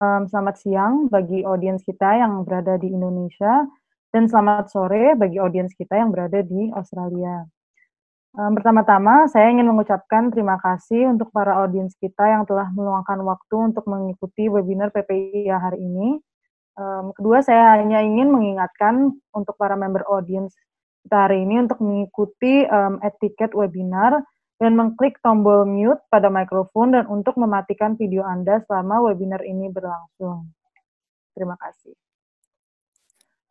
um, selamat siang bagi audiens kita yang berada di Indonesia dan selamat sore bagi audiens kita yang berada di Australia. Um, pertama-tama, saya ingin mengucapkan terima kasih untuk para audiens kita yang telah meluangkan waktu untuk mengikuti webinar PPIA hari ini. Um, kedua, saya hanya ingin mengingatkan untuk para member audiens kita hari ini untuk mengikuti um, etiket webinar dan mengklik tombol mute pada mikrofon dan untuk mematikan video Anda selama webinar ini berlangsung. Terima kasih.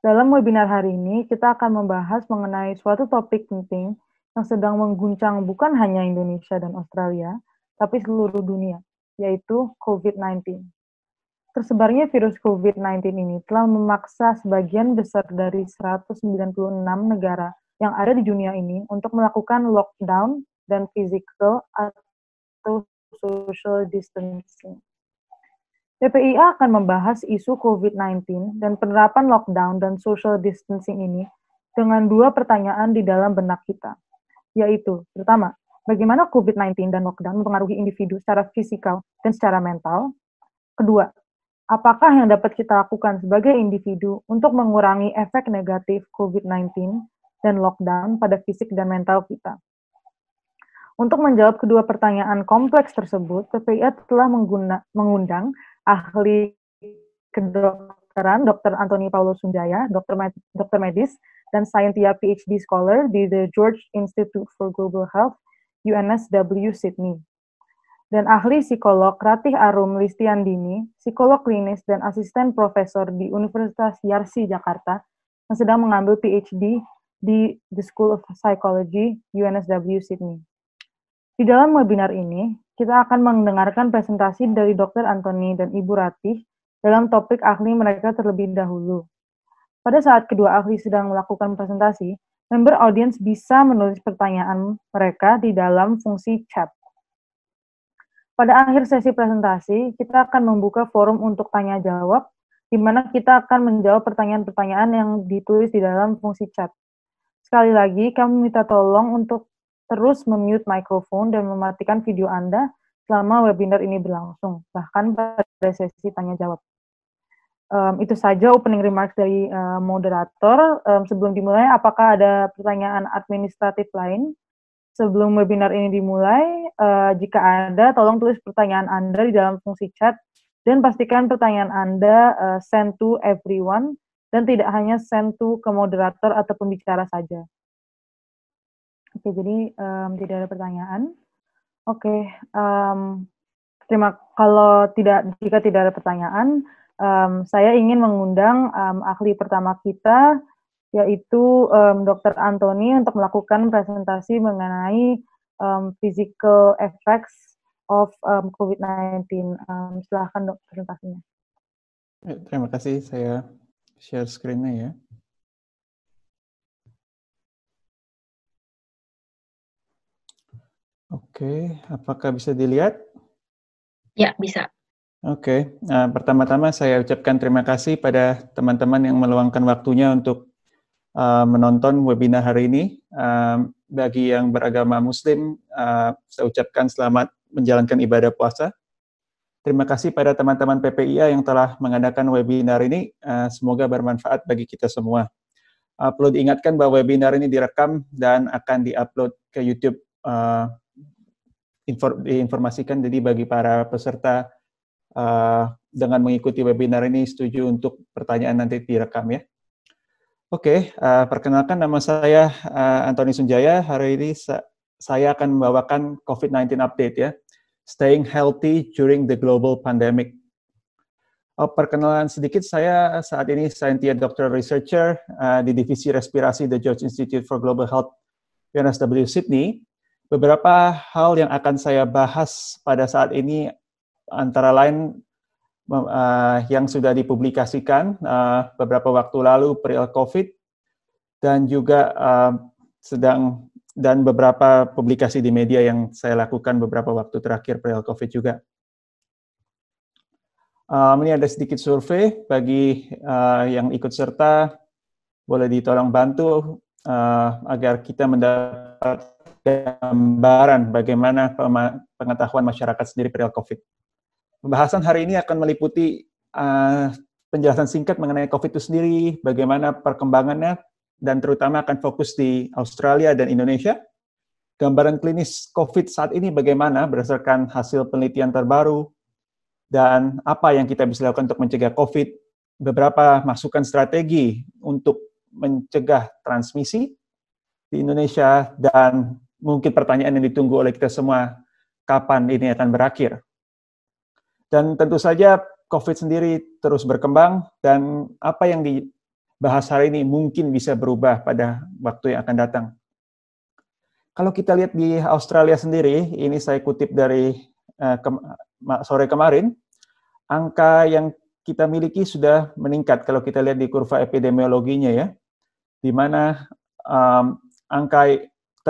Dalam webinar hari ini, kita akan membahas mengenai suatu topik penting yang sedang mengguncang bukan hanya Indonesia dan Australia, tapi seluruh dunia, yaitu COVID-19. Tersebarnya virus COVID-19 ini telah memaksa sebagian besar dari 196 negara yang ada di dunia ini untuk melakukan lockdown dan physical atau social distancing. PPIA akan membahas isu COVID-19 dan penerapan lockdown dan social distancing ini dengan dua pertanyaan di dalam benak kita, yaitu pertama, bagaimana COVID-19 dan lockdown mempengaruhi individu secara fisikal dan secara mental? Kedua, apakah yang dapat kita lakukan sebagai individu untuk mengurangi efek negatif COVID-19 dan lockdown pada fisik dan mental kita? Untuk menjawab kedua pertanyaan kompleks tersebut, PPIA telah mengguna, mengundang ahli kedokteran Dr. Anthony Paulo Sunjaya, dokter, med dokter medis, dan Scientia PhD Scholar di The George Institute for Global Health, UNSW Sydney. Dan ahli psikolog Ratih Arum Listiandini, psikolog klinis dan asisten profesor di Universitas Yarsi, Jakarta, yang sedang mengambil PhD di The School of Psychology, UNSW Sydney. Di dalam webinar ini, kita akan mendengarkan presentasi dari Dr. Anthony dan Ibu Ratih dalam topik ahli mereka terlebih dahulu. Pada saat kedua ahli sedang melakukan presentasi, member audiens bisa menulis pertanyaan mereka di dalam fungsi chat. Pada akhir sesi presentasi, kita akan membuka forum untuk tanya jawab, di mana kita akan menjawab pertanyaan-pertanyaan yang ditulis di dalam fungsi chat. Sekali lagi, kami minta tolong untuk terus memute microphone dan mematikan video Anda selama webinar ini berlangsung, bahkan pada sesi tanya jawab. Um, itu saja opening remarks dari uh, moderator. Um, sebelum dimulai, apakah ada pertanyaan administratif lain sebelum webinar ini dimulai? Uh, jika ada, tolong tulis pertanyaan Anda di dalam fungsi chat dan pastikan pertanyaan Anda uh, eh, send to everyone dan tidak hanya send to ke moderator atau pembicara saja. Oke, jadi um, tidak ada pertanyaan. Oke, um, terima kalau tidak jika tidak ada pertanyaan, um, saya ingin mengundang um, ahli pertama kita yaitu um, Dr. Anthony untuk melakukan presentasi mengenai um, physical effects of um, COVID-19. Um, silahkan dok presentasinya. Ya, terima kasih, saya share screen-nya ya. Oke, apakah bisa dilihat? Ya, bisa. Oke, nah, pertama-tama saya ucapkan terima kasih pada teman-teman yang meluangkan waktunya untuk uh, menonton webinar hari ini. Uh, bagi yang beragama Muslim, uh, saya ucapkan selamat menjalankan ibadah puasa. Terima kasih pada teman-teman PPIA yang telah mengadakan webinar ini. Uh, semoga bermanfaat bagi kita semua. Uh, perlu diingatkan bahwa webinar ini direkam dan akan diupload ke YouTube uh, diinformasikan jadi bagi para peserta uh, dengan mengikuti webinar ini setuju untuk pertanyaan nanti direkam ya. Oke, okay, uh, eh, perkenalkan nama saya uh, Antoni Sunjaya. Hari ini sa saya akan membawakan COVID-19 update ya. Staying healthy during the global pandemic. Oh, perkenalan sedikit, saya saat ini Scientia Doctoral Researcher uh, di Divisi Respirasi The George Institute for Global Health UNSW Sydney. Beberapa hal yang akan saya bahas pada saat ini antara lain uh, yang sudah dipublikasikan uh, beberapa waktu lalu perihal COVID dan juga uh, sedang dan beberapa publikasi di media yang saya lakukan beberapa waktu terakhir perihal COVID juga. Um, ini ada sedikit survei bagi uh, yang ikut serta, boleh ditolong bantu uh, agar kita mendapat gambaran bagaimana pengetahuan masyarakat sendiri perihal COVID. Pembahasan hari ini akan meliputi uh, penjelasan singkat mengenai COVID itu sendiri, bagaimana perkembangannya, dan terutama akan fokus di Australia dan Indonesia. Gambaran klinis COVID saat ini bagaimana berdasarkan hasil penelitian terbaru, dan apa yang kita bisa lakukan untuk mencegah COVID, beberapa masukan strategi untuk mencegah transmisi di Indonesia, dan mungkin pertanyaan yang ditunggu oleh kita semua, kapan ini akan berakhir? Dan tentu saja COVID sendiri terus berkembang dan apa yang dibahas hari ini mungkin bisa berubah pada waktu yang akan datang. Kalau kita lihat di Australia sendiri, ini saya kutip dari uh, eh, ke sore kemarin, angka yang kita miliki sudah meningkat kalau kita lihat di kurva epidemiologinya ya, di mana um, angka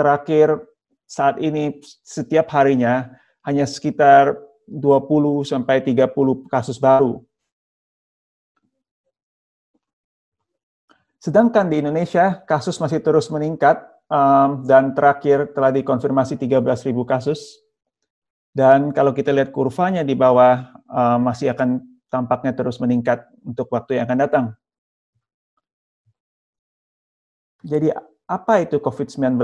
terakhir saat ini setiap harinya hanya sekitar 20 sampai 30 kasus baru. Sedangkan di Indonesia kasus masih terus meningkat um, dan terakhir telah dikonfirmasi 13.000 kasus. Dan kalau kita lihat kurvanya di bawah um, masih akan tampaknya terus meningkat untuk waktu yang akan datang. Jadi apa itu COVID-19?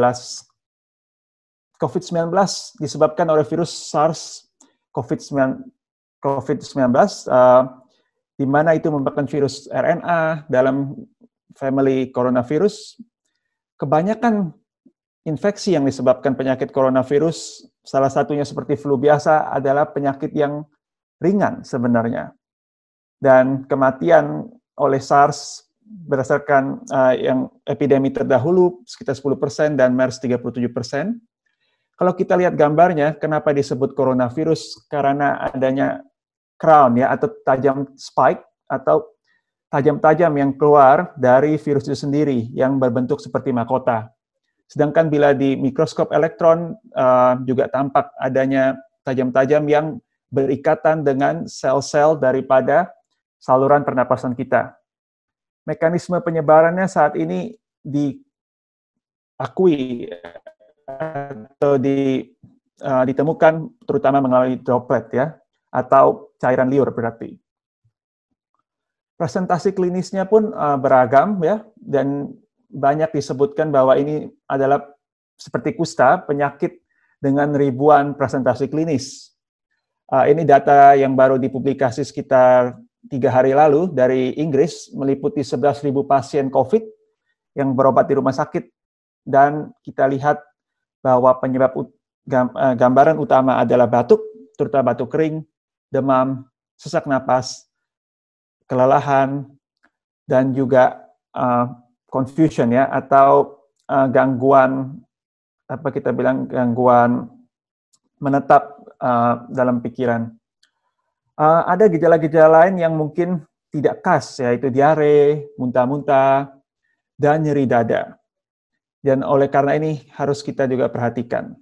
COVID-19 disebabkan oleh virus SARS COVID-19, covid uh, di mana itu merupakan virus RNA dalam family coronavirus. Kebanyakan infeksi yang disebabkan penyakit coronavirus, salah satunya seperti flu biasa, adalah penyakit yang ringan sebenarnya. Dan kematian oleh SARS berdasarkan uh, yang epidemi terdahulu sekitar 10% dan MERS 37%. Kalau kita lihat gambarnya, kenapa disebut coronavirus? Karena adanya crown ya atau tajam spike atau tajam-tajam yang keluar dari virus itu sendiri yang berbentuk seperti mahkota. Sedangkan bila di mikroskop elektron uh, juga tampak adanya tajam-tajam yang berikatan dengan sel-sel daripada saluran pernapasan kita mekanisme penyebarannya saat ini diakui atau di, uh, ditemukan terutama melalui droplet ya atau cairan liur berarti. Presentasi klinisnya pun uh, beragam ya dan banyak disebutkan bahwa ini adalah seperti kusta penyakit dengan ribuan presentasi klinis. Uh, ini data yang baru dipublikasi sekitar tiga hari lalu dari Inggris meliputi 11.000 pasien COVID yang berobat di rumah sakit dan kita lihat bahwa penyebab eh, gambaran utama adalah batuk, terutama batuk kering, demam, sesak napas, kelelahan, dan juga uh, confusion ya atau uh, gangguan apa kita bilang gangguan menetap uh, dalam pikiran. Uh, ada gejala-gejala lain yang mungkin tidak khas, yaitu diare, muntah-muntah, dan nyeri dada. Dan oleh karena ini harus kita juga perhatikan.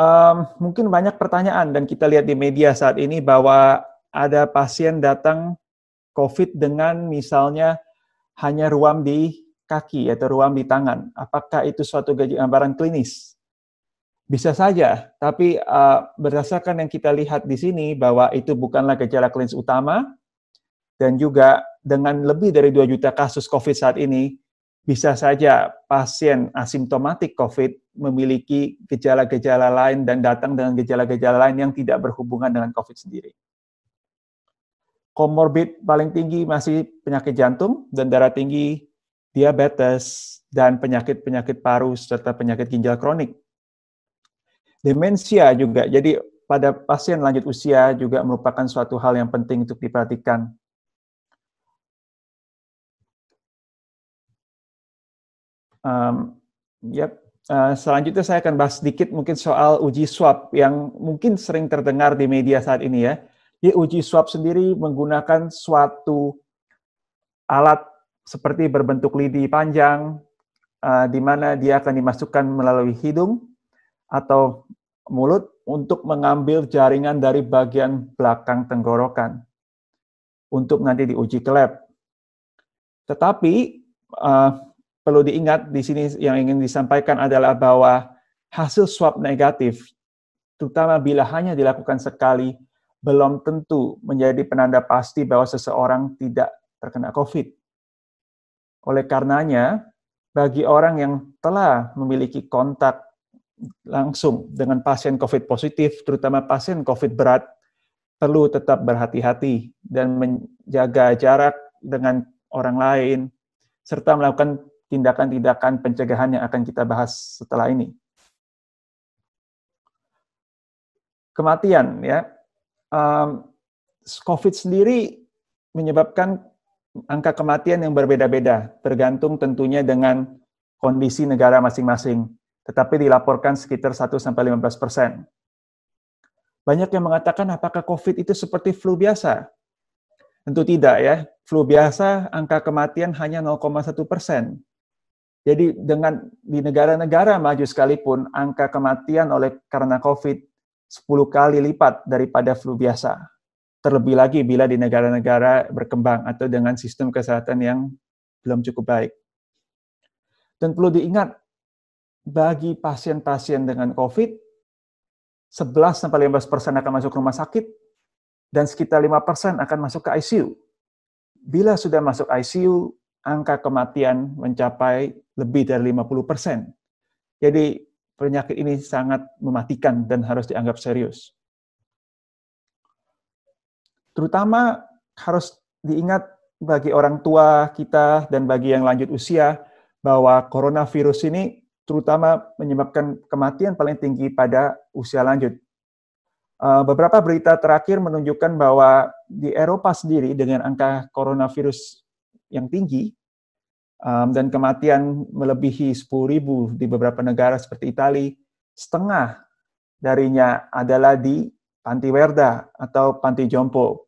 Um, mungkin banyak pertanyaan dan kita lihat di media saat ini bahwa ada pasien datang COVID dengan misalnya hanya ruam di kaki atau ruam di tangan. Apakah itu suatu gambaran klinis? Bisa saja, tapi uh, berdasarkan yang kita lihat di sini bahwa itu bukanlah gejala klinis utama dan juga dengan lebih dari 2 juta kasus COVID saat ini, bisa saja pasien asimptomatik COVID memiliki gejala-gejala lain dan datang dengan gejala-gejala lain yang tidak berhubungan dengan COVID sendiri. Komorbid paling tinggi masih penyakit jantung dan darah tinggi, diabetes, dan penyakit-penyakit paru serta penyakit ginjal kronik Demensia juga, jadi pada pasien lanjut usia juga merupakan suatu hal yang penting untuk diperhatikan. Um, yep. Uh, eh, selanjutnya saya akan bahas sedikit mungkin soal uji swab yang mungkin sering terdengar di media saat ini ya. Jadi uji swab sendiri menggunakan suatu alat seperti berbentuk lidi panjang, uh, di mana dia akan dimasukkan melalui hidung, atau mulut untuk mengambil jaringan dari bagian belakang tenggorokan untuk nanti diuji ke lab. Tetapi uh, perlu diingat di sini yang ingin disampaikan adalah bahwa hasil swab negatif, terutama bila hanya dilakukan sekali, belum tentu menjadi penanda pasti bahwa seseorang tidak terkena COVID. Oleh karenanya, bagi orang yang telah memiliki kontak langsung dengan pasien COVID positif, terutama pasien COVID berat, perlu tetap berhati-hati dan menjaga jarak dengan orang lain, serta melakukan tindakan-tindakan pencegahan yang akan kita bahas setelah ini. Kematian, ya. Um, COVID sendiri menyebabkan angka kematian yang berbeda-beda, tergantung tentunya dengan kondisi negara masing-masing tetapi dilaporkan sekitar 1-15 persen. Banyak yang mengatakan apakah COVID itu seperti flu biasa? Tentu tidak ya. Flu biasa, angka kematian hanya 0,1 persen. Jadi dengan di negara-negara maju sekalipun, angka kematian oleh karena COVID 10 kali lipat daripada flu biasa. Terlebih lagi bila di negara-negara berkembang atau dengan sistem kesehatan yang belum cukup baik. Dan perlu diingat, bagi pasien-pasien dengan COVID, 11-15 persen akan masuk rumah sakit, dan sekitar 5 persen akan masuk ke ICU. Bila sudah masuk ICU, angka kematian mencapai lebih dari 50 persen. Jadi penyakit ini sangat mematikan dan harus dianggap serius. Terutama harus diingat bagi orang tua kita dan bagi yang lanjut usia bahwa coronavirus ini terutama menyebabkan kematian paling tinggi pada usia lanjut. Eh, beberapa berita terakhir menunjukkan bahwa di Eropa sendiri dengan angka coronavirus yang tinggi dan kematian melebihi 10.000 di beberapa negara seperti Italia, setengah darinya adalah di Panti Werda atau Panti Jompo.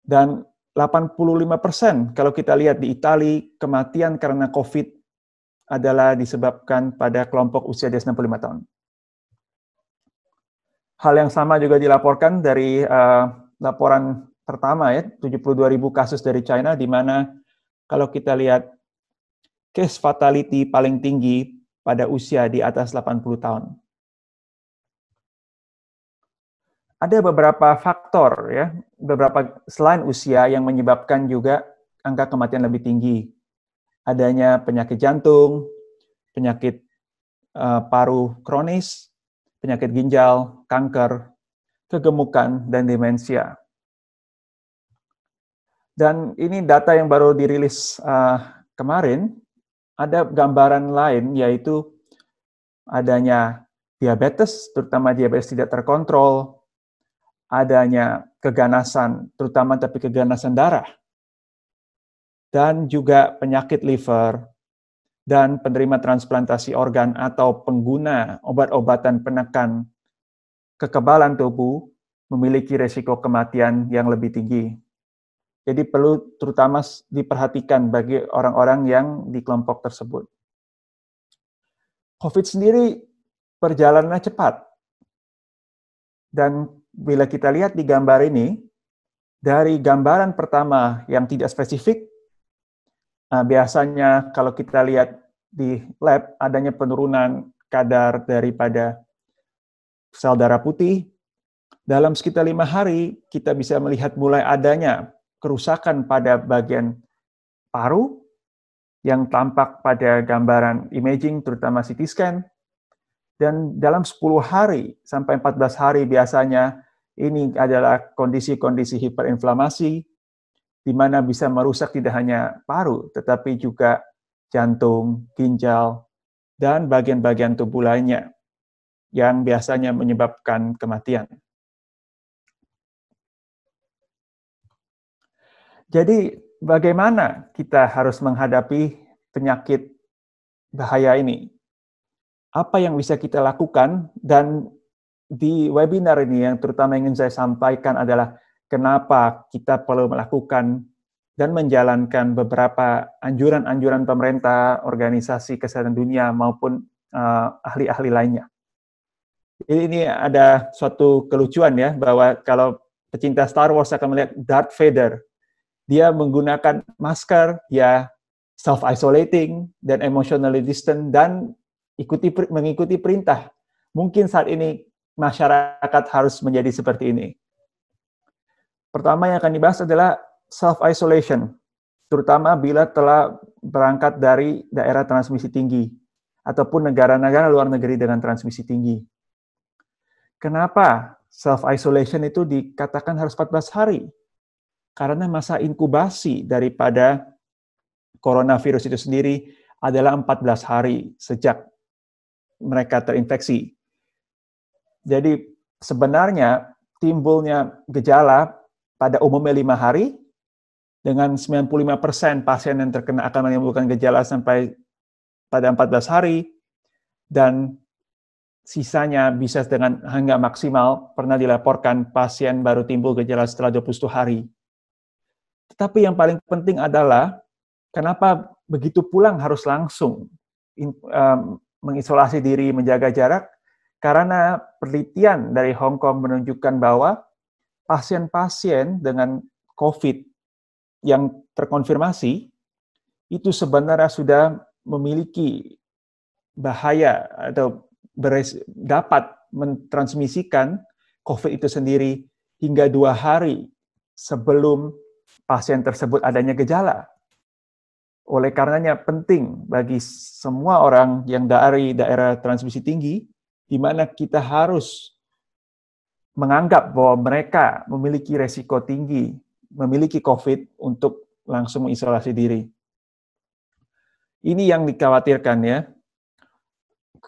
Dan 85% kalau kita lihat di Italia kematian karena COVID adalah disebabkan pada kelompok usia di atas 65 tahun. Hal yang sama juga dilaporkan dari uh, laporan pertama ya, 72 kasus dari China, di mana kalau kita lihat case fatality paling tinggi pada usia di atas 80 tahun. Ada beberapa faktor ya, beberapa selain usia yang menyebabkan juga angka kematian lebih tinggi adanya penyakit jantung, penyakit uh, paru kronis, penyakit ginjal, kanker, kegemukan, dan demensia. Dan ini data yang baru dirilis uh, kemarin, ada gambaran lain yaitu adanya diabetes, terutama diabetes tidak terkontrol, adanya keganasan, terutama tapi keganasan darah, dan juga penyakit liver, dan penerima transplantasi organ atau pengguna obat-obatan penekan kekebalan tubuh memiliki resiko kematian yang lebih tinggi. Jadi perlu terutama diperhatikan bagi orang-orang yang di kelompok tersebut. COVID sendiri perjalanannya cepat. Dan bila kita lihat di gambar ini, dari gambaran pertama yang tidak spesifik Nah, biasanya kalau kita lihat di lab adanya penurunan kadar daripada sel darah putih, dalam sekitar lima hari kita bisa melihat mulai adanya kerusakan pada bagian paru yang tampak pada gambaran imaging, terutama CT scan. Dan dalam 10 hari sampai 14 hari biasanya ini adalah kondisi-kondisi hiperinflamasi di mana bisa merusak tidak hanya paru, tetapi juga jantung, ginjal, dan bagian-bagian tubuh lainnya yang biasanya menyebabkan kematian. Jadi, bagaimana kita harus menghadapi penyakit bahaya ini? Apa yang bisa kita lakukan? Dan di webinar ini yang terutama ingin saya sampaikan adalah kenapa kita perlu melakukan dan menjalankan beberapa anjuran-anjuran pemerintah, organisasi kesehatan dunia maupun uh, ahli-ahli lainnya. Jadi ini ada suatu kelucuan ya bahwa kalau pecinta Star Wars akan melihat Darth Vader, dia menggunakan masker, ya self isolating dan emotionally distant dan ikuti mengikuti perintah. Mungkin saat ini masyarakat harus menjadi seperti ini Pertama yang akan dibahas adalah self-isolation, terutama bila telah berangkat dari daerah transmisi tinggi ataupun negara-negara luar negeri dengan transmisi tinggi. Kenapa self-isolation itu dikatakan harus 14 hari? Karena masa inkubasi daripada coronavirus itu sendiri adalah 14 hari sejak mereka terinfeksi. Jadi sebenarnya timbulnya gejala pada umumnya lima hari, dengan 95% pasien yang terkena akan menimbulkan gejala sampai pada 14 hari, dan sisanya bisa dengan hingga maksimal pernah dilaporkan pasien baru timbul gejala setelah 21 hari. Tetapi yang paling penting adalah kenapa begitu pulang harus langsung in, um, mengisolasi diri, menjaga jarak, karena penelitian dari Hong Kong menunjukkan bahwa pasien-pasien dengan COVID yang terkonfirmasi itu sebenarnya sudah memiliki bahaya atau beres, dapat mentransmisikan COVID itu sendiri hingga dua hari sebelum pasien tersebut adanya gejala. Oleh karenanya penting bagi semua orang yang dari daerah transmisi tinggi, di mana kita harus menganggap bahwa mereka memiliki resiko tinggi, memiliki COVID untuk langsung mengisolasi diri. Ini yang dikhawatirkan ya.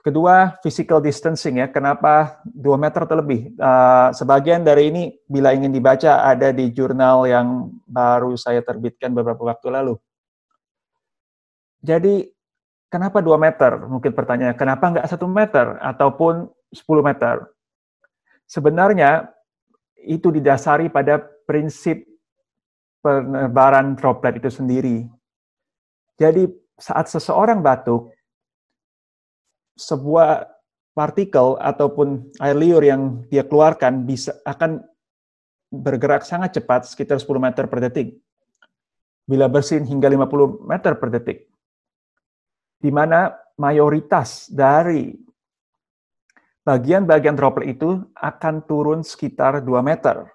Kedua, physical distancing ya. Kenapa 2 meter terlebih? Uh, sebagian dari ini bila ingin dibaca ada di jurnal yang baru saya terbitkan beberapa waktu lalu. Jadi, kenapa 2 meter? Mungkin pertanyaan, kenapa nggak 1 meter ataupun 10 meter? Sebenarnya itu didasari pada prinsip penebaran droplet itu sendiri. Jadi saat seseorang batuk, sebuah partikel ataupun air liur yang dia keluarkan bisa akan bergerak sangat cepat sekitar 10 meter per detik. Bila bersin hingga 50 meter per detik. Di mana mayoritas dari bagian-bagian droplet itu akan turun sekitar 2 meter.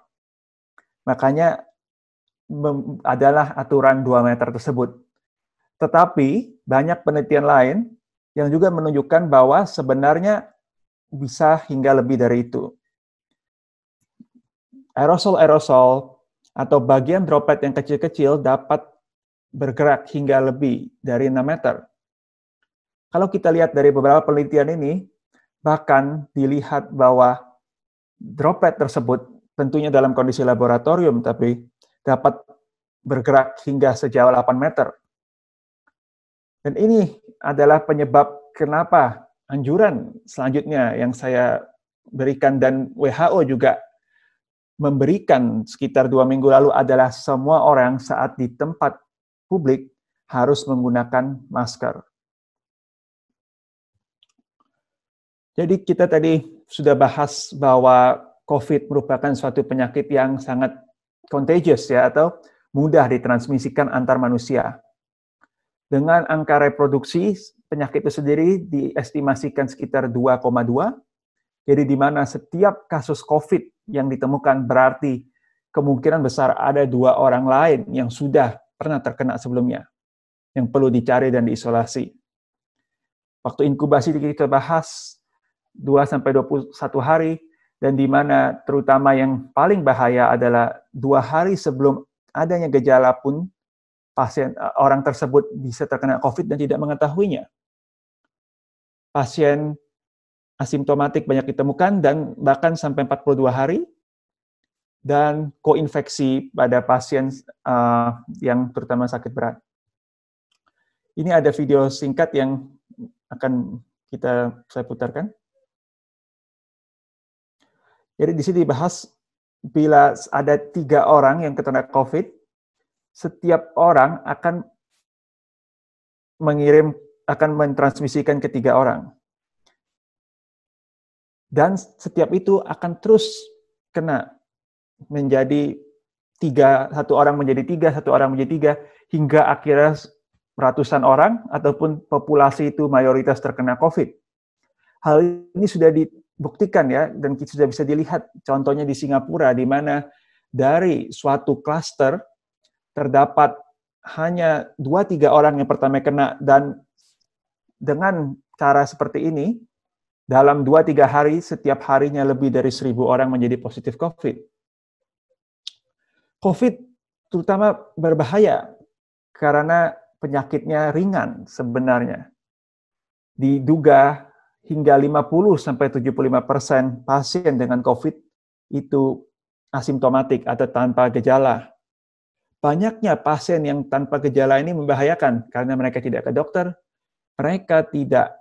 Makanya adalah aturan 2 meter tersebut. Tetapi banyak penelitian lain yang juga menunjukkan bahwa sebenarnya bisa hingga lebih dari itu. Aerosol-aerosol atau bagian droplet yang kecil-kecil dapat bergerak hingga lebih dari 6 meter. Kalau kita lihat dari beberapa penelitian ini, Bahkan dilihat bahwa droplet tersebut tentunya dalam kondisi laboratorium tapi dapat bergerak hingga sejauh 8 meter. Dan ini adalah penyebab kenapa anjuran selanjutnya yang saya berikan dan WHO juga memberikan sekitar dua minggu lalu adalah semua orang saat di tempat publik harus menggunakan masker. Jadi kita tadi sudah bahas bahwa COVID merupakan suatu penyakit yang sangat contagious ya atau mudah ditransmisikan antar manusia. Dengan angka reproduksi penyakit itu sendiri diestimasikan sekitar 2,2. Jadi di mana setiap kasus COVID yang ditemukan berarti kemungkinan besar ada dua orang lain yang sudah pernah terkena sebelumnya yang perlu dicari dan diisolasi. Waktu inkubasi kita bahas 2 sampai 21 hari dan di mana terutama yang paling bahaya adalah dua hari sebelum adanya gejala pun pasien eh, orang tersebut bisa terkena COVID dan tidak mengetahuinya. Pasien asimptomatik banyak ditemukan dan bahkan sampai 42 hari dan koinfeksi pada pasien uh, yang terutama sakit berat. Ini ada video singkat yang akan kita saya putarkan. Jadi di sini dibahas bila ada tiga orang yang terkena COVID, setiap orang akan mengirim akan mentransmisikan ke tiga orang. Dan setiap itu akan terus kena menjadi tiga, satu orang menjadi tiga, satu orang menjadi tiga, hingga akhirnya ratusan orang ataupun populasi itu mayoritas terkena COVID. Hal ini sudah di, buktikan ya dan kita sudah bisa dilihat contohnya di Singapura di mana dari suatu klaster terdapat hanya dua tiga orang yang pertama kena dan dengan cara seperti ini dalam dua tiga hari setiap harinya lebih dari seribu orang menjadi positif COVID. COVID terutama berbahaya karena penyakitnya ringan sebenarnya. Diduga hingga 50 sampai 75% persen pasien dengan COVID itu asimptomatik atau tanpa gejala. Banyaknya pasien yang tanpa gejala ini membahayakan karena mereka tidak ke dokter, mereka tidak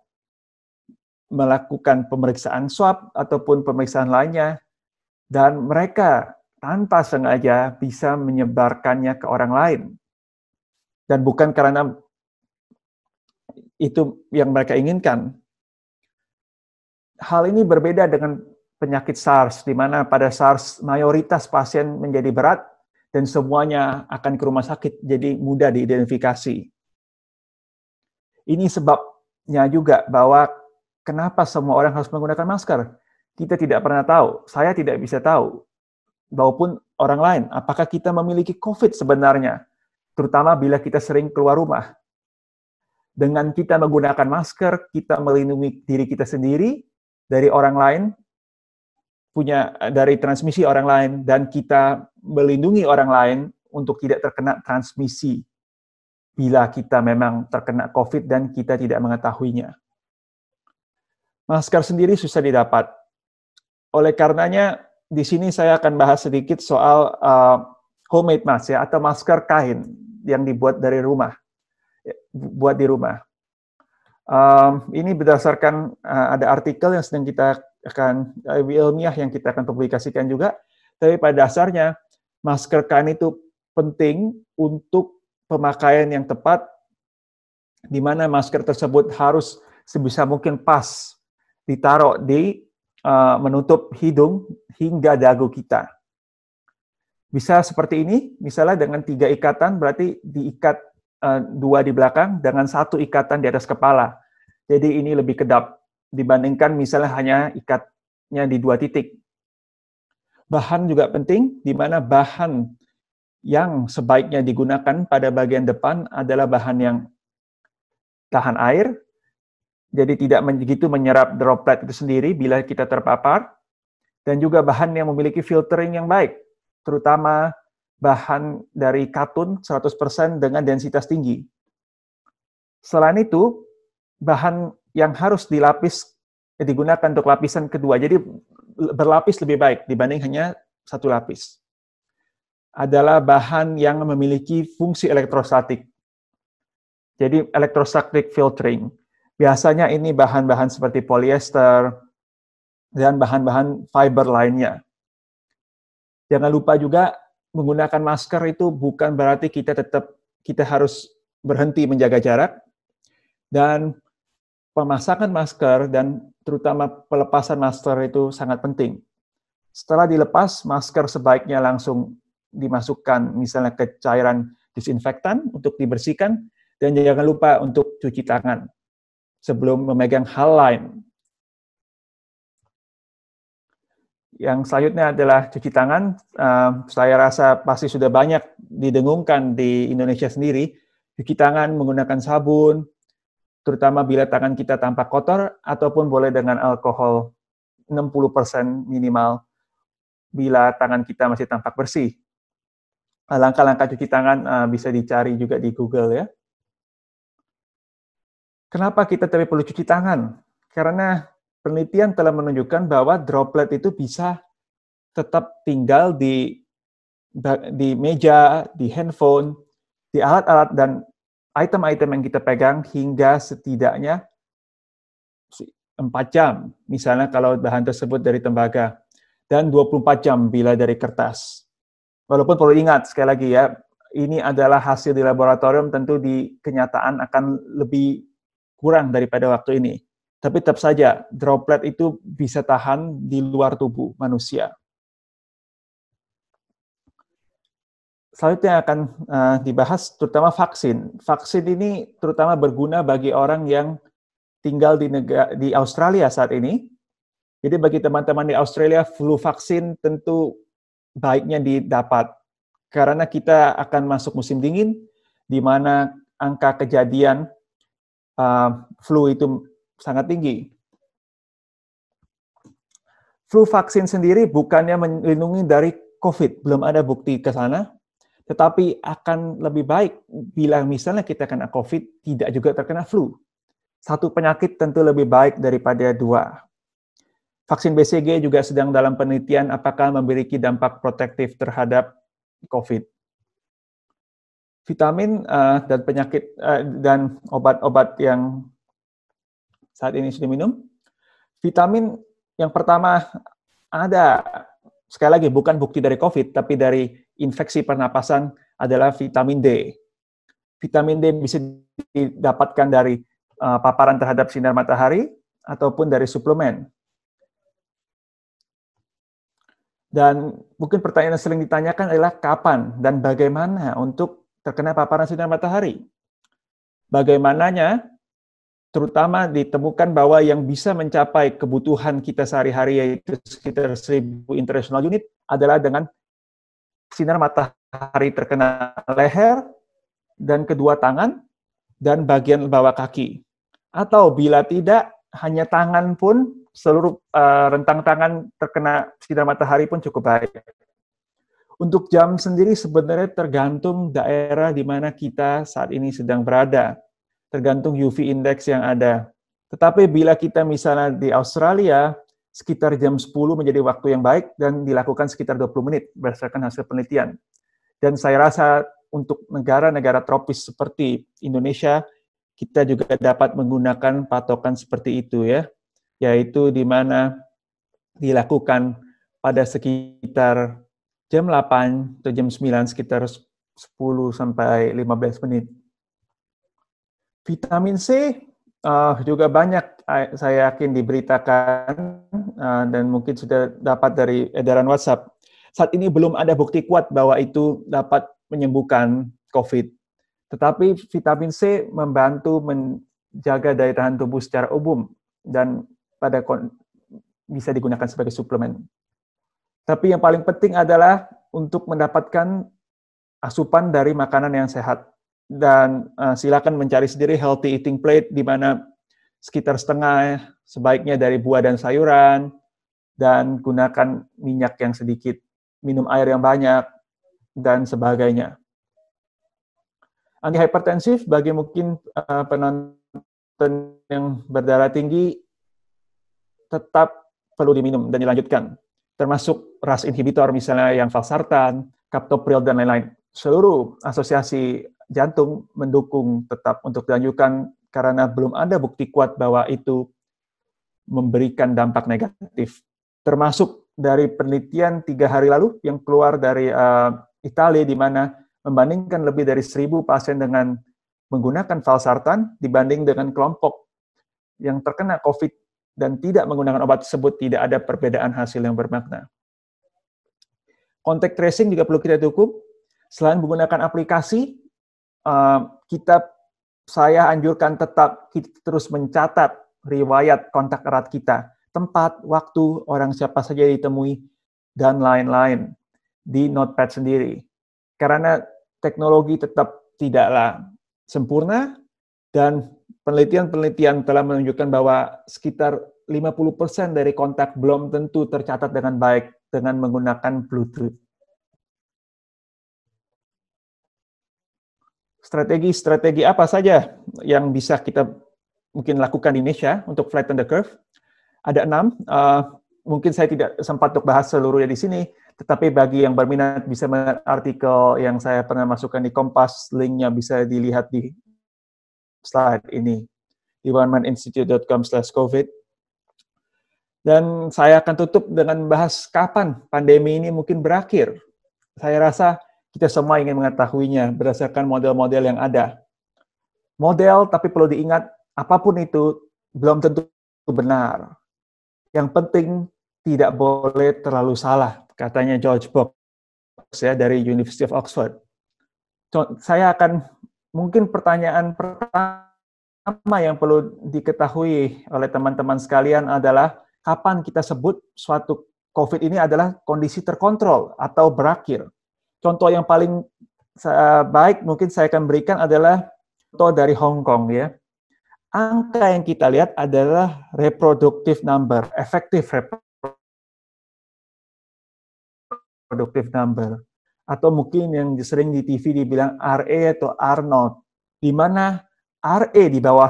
melakukan pemeriksaan swab ataupun pemeriksaan lainnya, dan mereka tanpa sengaja bisa menyebarkannya ke orang lain. Dan bukan karena itu yang mereka inginkan, Hal ini berbeda dengan penyakit SARS, di mana pada SARS mayoritas pasien menjadi berat dan semuanya akan ke rumah sakit, jadi mudah diidentifikasi. Ini sebabnya juga bahwa kenapa semua orang harus menggunakan masker. Kita tidak pernah tahu, saya tidak bisa tahu, maupun orang lain, apakah kita memiliki COVID sebenarnya, terutama bila kita sering keluar rumah. Dengan kita menggunakan masker, kita melindungi diri kita sendiri, dari orang lain, punya eh, dari transmisi orang lain, dan kita melindungi orang lain untuk tidak terkena transmisi bila kita memang terkena COVID dan kita tidak mengetahuinya. Masker sendiri susah didapat. Oleh karenanya, di sini saya akan bahas sedikit soal uh, homemade mask ya, atau masker kain yang dibuat dari rumah, ya, buat di rumah. Um, ini berdasarkan uh, ada artikel yang sedang kita akan uh, ilmiah yang kita akan publikasikan juga. Tapi pada dasarnya masker kain itu penting untuk pemakaian yang tepat, di mana masker tersebut harus sebisa mungkin pas ditaruh di uh, menutup hidung hingga dagu kita. Bisa seperti ini, misalnya dengan tiga ikatan berarti diikat Eh, dua di belakang dengan satu ikatan di atas kepala. Jadi ini lebih kedap dibandingkan misalnya hanya ikatnya di dua titik. Bahan juga penting, di mana bahan yang sebaiknya digunakan pada bagian depan adalah bahan yang tahan air, jadi tidak begitu menyerap droplet itu sendiri bila kita terpapar, dan juga bahan yang memiliki filtering yang baik, terutama bahan dari katun 100% dengan densitas tinggi. Selain itu, bahan yang harus dilapis eh, digunakan untuk lapisan kedua. Jadi berlapis lebih baik dibanding hanya satu lapis. Adalah bahan yang memiliki fungsi elektrostatik. Jadi elektrostatik filtering. Biasanya ini bahan-bahan seperti polyester dan bahan-bahan fiber lainnya. Jangan lupa juga menggunakan masker itu bukan berarti kita tetap kita harus berhenti menjaga jarak dan pemasangan masker dan terutama pelepasan masker itu sangat penting. Setelah dilepas, masker sebaiknya langsung dimasukkan misalnya ke cairan disinfektan untuk dibersihkan dan jangan lupa untuk cuci tangan sebelum memegang hal lain Yang selanjutnya adalah cuci tangan. Uh, saya rasa pasti sudah banyak didengungkan di Indonesia sendiri. Cuci tangan menggunakan sabun, terutama bila tangan kita tampak kotor, ataupun boleh dengan alkohol 60% minimal bila tangan kita masih tampak bersih. Langkah-langkah cuci tangan uh, bisa dicari juga di Google ya. Kenapa kita tapi perlu cuci tangan? Karena penelitian telah menunjukkan bahwa droplet itu bisa tetap tinggal di di meja, di handphone, di alat-alat dan item-item yang kita pegang hingga setidaknya 4 jam. Misalnya kalau bahan tersebut dari tembaga dan 24 jam bila dari kertas. Walaupun perlu ingat sekali lagi ya, ini adalah hasil di laboratorium tentu di kenyataan akan lebih kurang daripada waktu ini. Tapi tetap saja, droplet itu bisa tahan di luar tubuh manusia. Selanjutnya akan uh, dibahas terutama vaksin. Vaksin ini terutama berguna bagi orang yang tinggal di, negara, di Australia saat ini. Jadi bagi teman-teman di Australia, flu vaksin tentu baiknya didapat. Karena kita akan masuk musim dingin, di mana angka kejadian uh, flu itu sangat tinggi. Flu vaksin sendiri bukannya melindungi dari COVID, belum ada bukti ke sana, tetapi akan lebih baik bila misalnya kita kena COVID tidak juga terkena flu. Satu penyakit tentu lebih baik daripada dua. Vaksin BCG juga sedang dalam penelitian apakah memiliki dampak protektif terhadap COVID vitamin uh, dan penyakit uh, dan obat-obat yang saat ini sudah minum. Vitamin yang pertama ada, sekali lagi bukan bukti dari COVID, tapi dari infeksi pernapasan adalah vitamin D. Vitamin D bisa didapatkan dari uh, paparan terhadap sinar matahari ataupun dari suplemen. Dan mungkin pertanyaan yang sering ditanyakan adalah kapan dan bagaimana untuk terkena paparan sinar matahari. Bagaimananya terutama ditemukan bahwa yang bisa mencapai kebutuhan kita sehari-hari yaitu sekitar 1000 international unit adalah dengan sinar matahari terkena leher dan kedua tangan dan bagian bawah kaki. Atau bila tidak hanya tangan pun seluruh uh, rentang tangan terkena sinar matahari pun cukup baik. Untuk jam sendiri sebenarnya tergantung daerah di mana kita saat ini sedang berada tergantung UV index yang ada. Tetapi bila kita misalnya di Australia, sekitar jam 10 menjadi waktu yang baik dan dilakukan sekitar 20 menit berdasarkan hasil penelitian. Dan saya rasa untuk negara-negara tropis seperti Indonesia, kita juga dapat menggunakan patokan seperti itu ya, yaitu di mana dilakukan pada sekitar jam 8 atau jam 9 sekitar 10 sampai 15 menit. Vitamin C uh, juga banyak eh, saya yakin diberitakan uh, dan mungkin sudah dapat dari edaran WhatsApp. Saat ini belum ada bukti kuat bahwa itu dapat menyembuhkan COVID. Tetapi vitamin C membantu menjaga daya tahan tubuh secara umum dan pada bisa digunakan sebagai suplemen. Tapi yang paling penting adalah untuk mendapatkan asupan dari makanan yang sehat dan uh, silakan mencari sendiri healthy eating plate di mana sekitar setengah sebaiknya dari buah dan sayuran dan gunakan minyak yang sedikit, minum air yang banyak dan sebagainya. Anti hipertensif bagi mungkin uh, penonton yang berdarah tinggi tetap perlu diminum dan dilanjutkan, termasuk ras inhibitor misalnya yang valsartan, captopril dan lain-lain. Seluruh asosiasi jantung mendukung tetap untuk dilanjutkan karena belum ada bukti kuat bahwa itu memberikan dampak negatif. Termasuk dari penelitian tiga hari lalu yang keluar dari uh, Italia di mana membandingkan lebih dari seribu pasien dengan menggunakan valsartan dibanding dengan kelompok yang terkena COVID dan tidak menggunakan obat tersebut tidak ada perbedaan hasil yang bermakna. Kontak tracing juga perlu kita dukung. Selain menggunakan aplikasi, Eh, kita saya anjurkan tetap kita terus mencatat riwayat kontak erat kita, tempat, waktu, orang siapa saja ditemui, dan lain-lain di notepad sendiri. Karena teknologi tetap tidaklah sempurna dan penelitian-penelitian telah menunjukkan bahwa sekitar 50% dari kontak belum tentu tercatat dengan baik dengan menggunakan Bluetooth. Strategi-strategi apa saja yang bisa kita mungkin lakukan di Indonesia untuk flatten the curve? Ada enam. Uh, mungkin saya tidak sempat untuk bahas seluruhnya di sini, tetapi bagi yang berminat bisa melihat artikel yang saya pernah masukkan di Kompas, linknya bisa dilihat di slide ini di onemaninstitute.com slash covid. Dan saya akan tutup dengan bahas kapan pandemi ini mungkin berakhir. Saya rasa kita semua ingin mengetahuinya berdasarkan model-model yang ada. Model, tapi perlu diingat, apapun itu belum tentu benar. Yang penting tidak boleh terlalu salah, katanya George Box ya dari University of Oxford. Saya akan mungkin pertanyaan pertama yang perlu diketahui oleh teman-teman sekalian adalah kapan kita sebut suatu COVID ini adalah kondisi terkontrol atau berakhir contoh yang paling baik mungkin saya akan berikan adalah contoh dari Hong Kong ya. Angka yang kita lihat adalah reproductive number, effective reproductive number atau mungkin yang sering di TV dibilang RA e atau R0 di mana RA e di bawah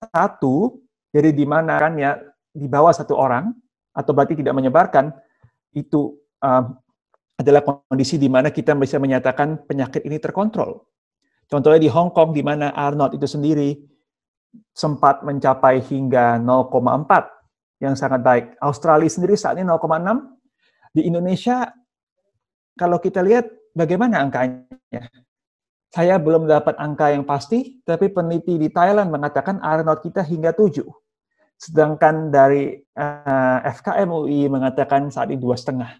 satu jadi di mana kan ya di bawah satu orang atau berarti tidak menyebarkan itu uh, adalah kondisi di mana kita bisa menyatakan penyakit ini terkontrol. Contohnya di Hong Kong di mana R Arnold itu sendiri sempat mencapai hingga 0,4 yang sangat baik. Australia sendiri saat ini 0,6. Di Indonesia kalau kita lihat bagaimana angkanya? Saya belum dapat angka yang pasti, tapi peneliti di Thailand mengatakan R Arnold kita hingga 7. Sedangkan dari uh, eh, FKMUI mengatakan saat ini dua setengah.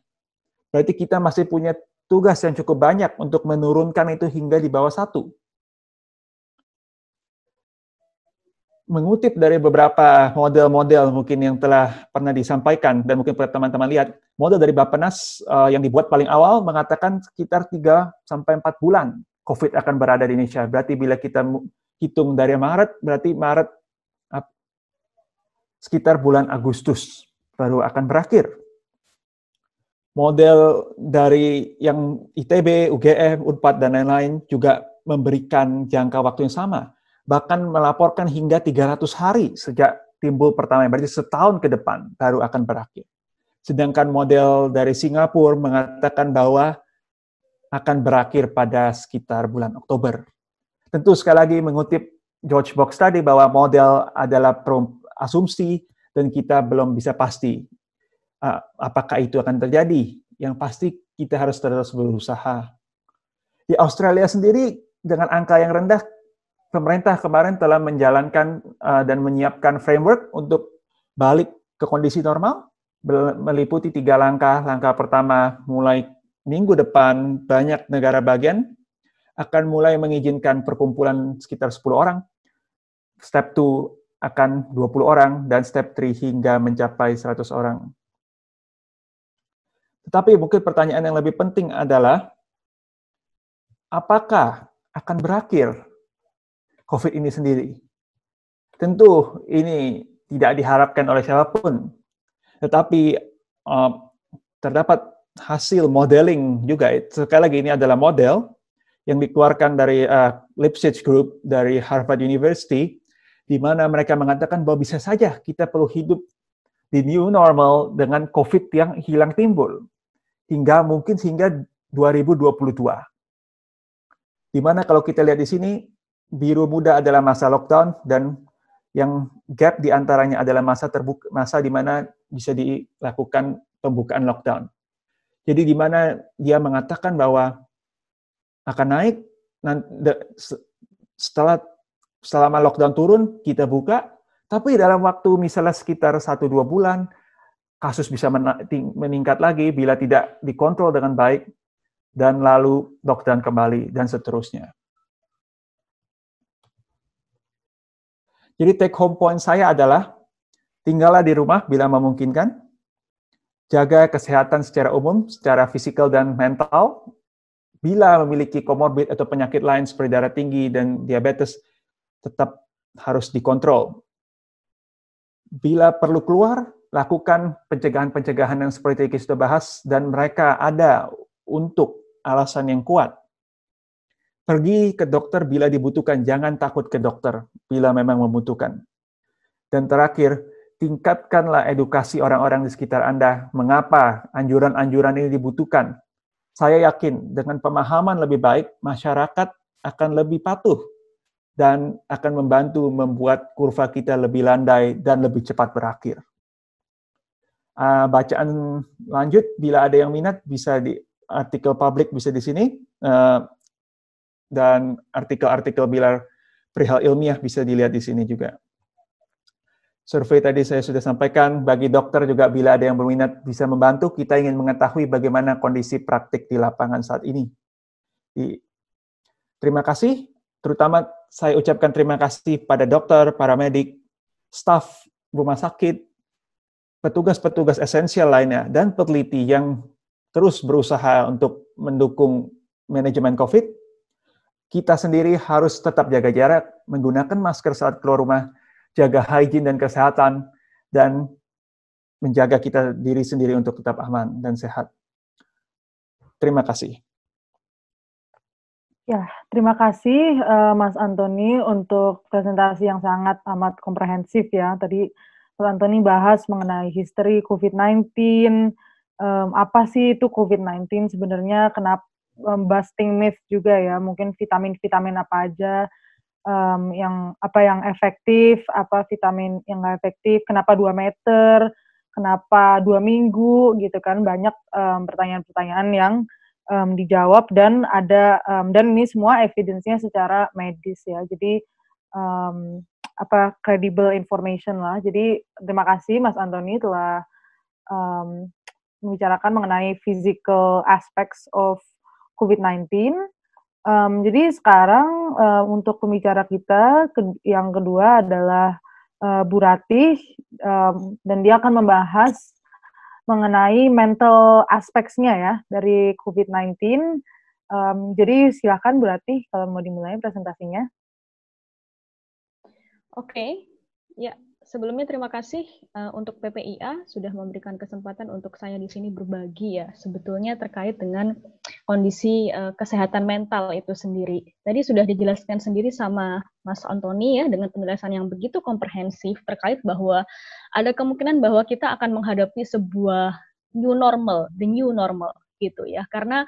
Berarti kita masih punya tugas yang cukup banyak untuk menurunkan itu hingga di bawah satu. Mengutip dari beberapa model-model mungkin yang telah pernah disampaikan dan mungkin pernah teman-teman lihat, model dari Bapenas uh, yang dibuat paling awal mengatakan sekitar 3 4 bulan COVID akan berada di Indonesia. Berarti bila kita hitung dari Maret, berarti Maret sekitar bulan Agustus baru akan berakhir model dari yang ITB, UGM, UNPAD, dan lain-lain juga memberikan jangka waktu yang sama. Bahkan melaporkan hingga 300 hari sejak timbul pertama, berarti setahun ke depan baru akan berakhir. Sedangkan model dari Singapura mengatakan bahwa akan berakhir pada sekitar bulan Oktober. Tentu sekali lagi mengutip George Box tadi bahwa model adalah asumsi dan kita belum bisa pasti apakah itu akan terjadi? Yang pasti kita harus terus berusaha. Di Australia sendiri dengan angka yang rendah, pemerintah kemarin telah menjalankan uh, dan menyiapkan framework untuk balik ke kondisi normal, meliputi tiga langkah. Langkah pertama mulai minggu depan banyak negara bagian akan mulai mengizinkan perkumpulan sekitar 10 orang. Step 2 akan 20 orang dan step 3 hingga mencapai 100 orang. Tetapi mungkin pertanyaan yang lebih penting adalah, apakah akan berakhir COVID ini sendiri? Tentu ini tidak diharapkan oleh siapapun, tetapi uh, terdapat hasil modeling juga. Sekali lagi ini adalah model yang dikeluarkan dari uh, Lipschitz Group dari Harvard University, di mana mereka mengatakan bahwa bisa saja kita perlu hidup di new normal dengan COVID yang hilang timbul hingga mungkin hingga 2022. Dimana kalau kita lihat di sini biru muda adalah masa lockdown dan yang gap di antaranya adalah masa terbuka masa di mana bisa dilakukan pembukaan lockdown. Jadi di mana dia mengatakan bahwa akan naik setelah selama lockdown turun kita buka tapi dalam waktu misalnya sekitar 1-2 bulan, kasus bisa meningkat lagi bila tidak dikontrol dengan baik, dan lalu lockdown kembali, dan seterusnya. Jadi take home point saya adalah, tinggallah di rumah bila memungkinkan, jaga kesehatan secara umum, secara fisikal dan mental, bila memiliki komorbid atau penyakit lain seperti darah tinggi dan diabetes, tetap harus dikontrol Bila perlu keluar, lakukan pencegahan-pencegahan yang seperti kita sudah bahas dan mereka ada untuk alasan yang kuat. Pergi ke dokter bila dibutuhkan, jangan takut ke dokter bila memang membutuhkan. Dan terakhir, tingkatkanlah edukasi orang-orang di sekitar Anda mengapa anjuran-anjuran ini dibutuhkan. Saya yakin dengan pemahaman lebih baik, masyarakat akan lebih patuh dan akan membantu membuat kurva kita lebih landai dan lebih cepat berakhir. Ah, bacaan lanjut bila ada yang minat bisa di artikel publik bisa di sini ah, dan artikel-artikel bila perihal ilmiah bisa dilihat di sini juga. Survei tadi saya sudah sampaikan, bagi dokter juga bila ada yang berminat bisa membantu, kita ingin mengetahui bagaimana kondisi praktik di lapangan saat ini. Terima kasih, Terutama saya ucapkan terima kasih pada dokter, para medik, staf rumah sakit, petugas-petugas esensial lainnya, dan peneliti yang terus berusaha untuk mendukung manajemen COVID, kita sendiri harus tetap jaga jarak, menggunakan masker saat keluar rumah, jaga hygiene dan kesehatan, dan menjaga kita diri sendiri untuk tetap aman dan sehat. Terima kasih. Ya, terima kasih uh, Mas Antoni untuk presentasi yang sangat amat komprehensif ya. Tadi Mas Antoni bahas mengenai history COVID-19, um, apa sih itu COVID-19 sebenarnya, kenapa um, busting myth juga ya, mungkin vitamin-vitamin apa aja um, yang apa yang efektif, apa vitamin yang nggak efektif, kenapa 2 meter, kenapa dua minggu gitu kan, banyak pertanyaan-pertanyaan um, yang um, dijawab dan ada um, dan ini semua evidence secara medis ya. Jadi um, apa credible information lah. Jadi terima kasih Mas Antoni telah um, membicarakan mengenai physical aspects of COVID-19. Um, jadi sekarang um, untuk pembicara kita ke yang kedua adalah uh, Bu Ratih um, dan dia akan membahas mengenai mental aspeknya ya dari COVID-19. Um, jadi silakan Bu kalau mau dimulai presentasinya. Oke, okay. ya sebelumnya terima kasih uh, untuk PPIA sudah memberikan kesempatan untuk saya di sini berbagi ya, sebetulnya terkait dengan kondisi uh, kesehatan mental itu sendiri. Tadi sudah dijelaskan sendiri sama Mas Antoni ya dengan penjelasan yang begitu komprehensif terkait bahwa ada kemungkinan bahwa kita akan menghadapi sebuah new normal, the new normal gitu ya. Karena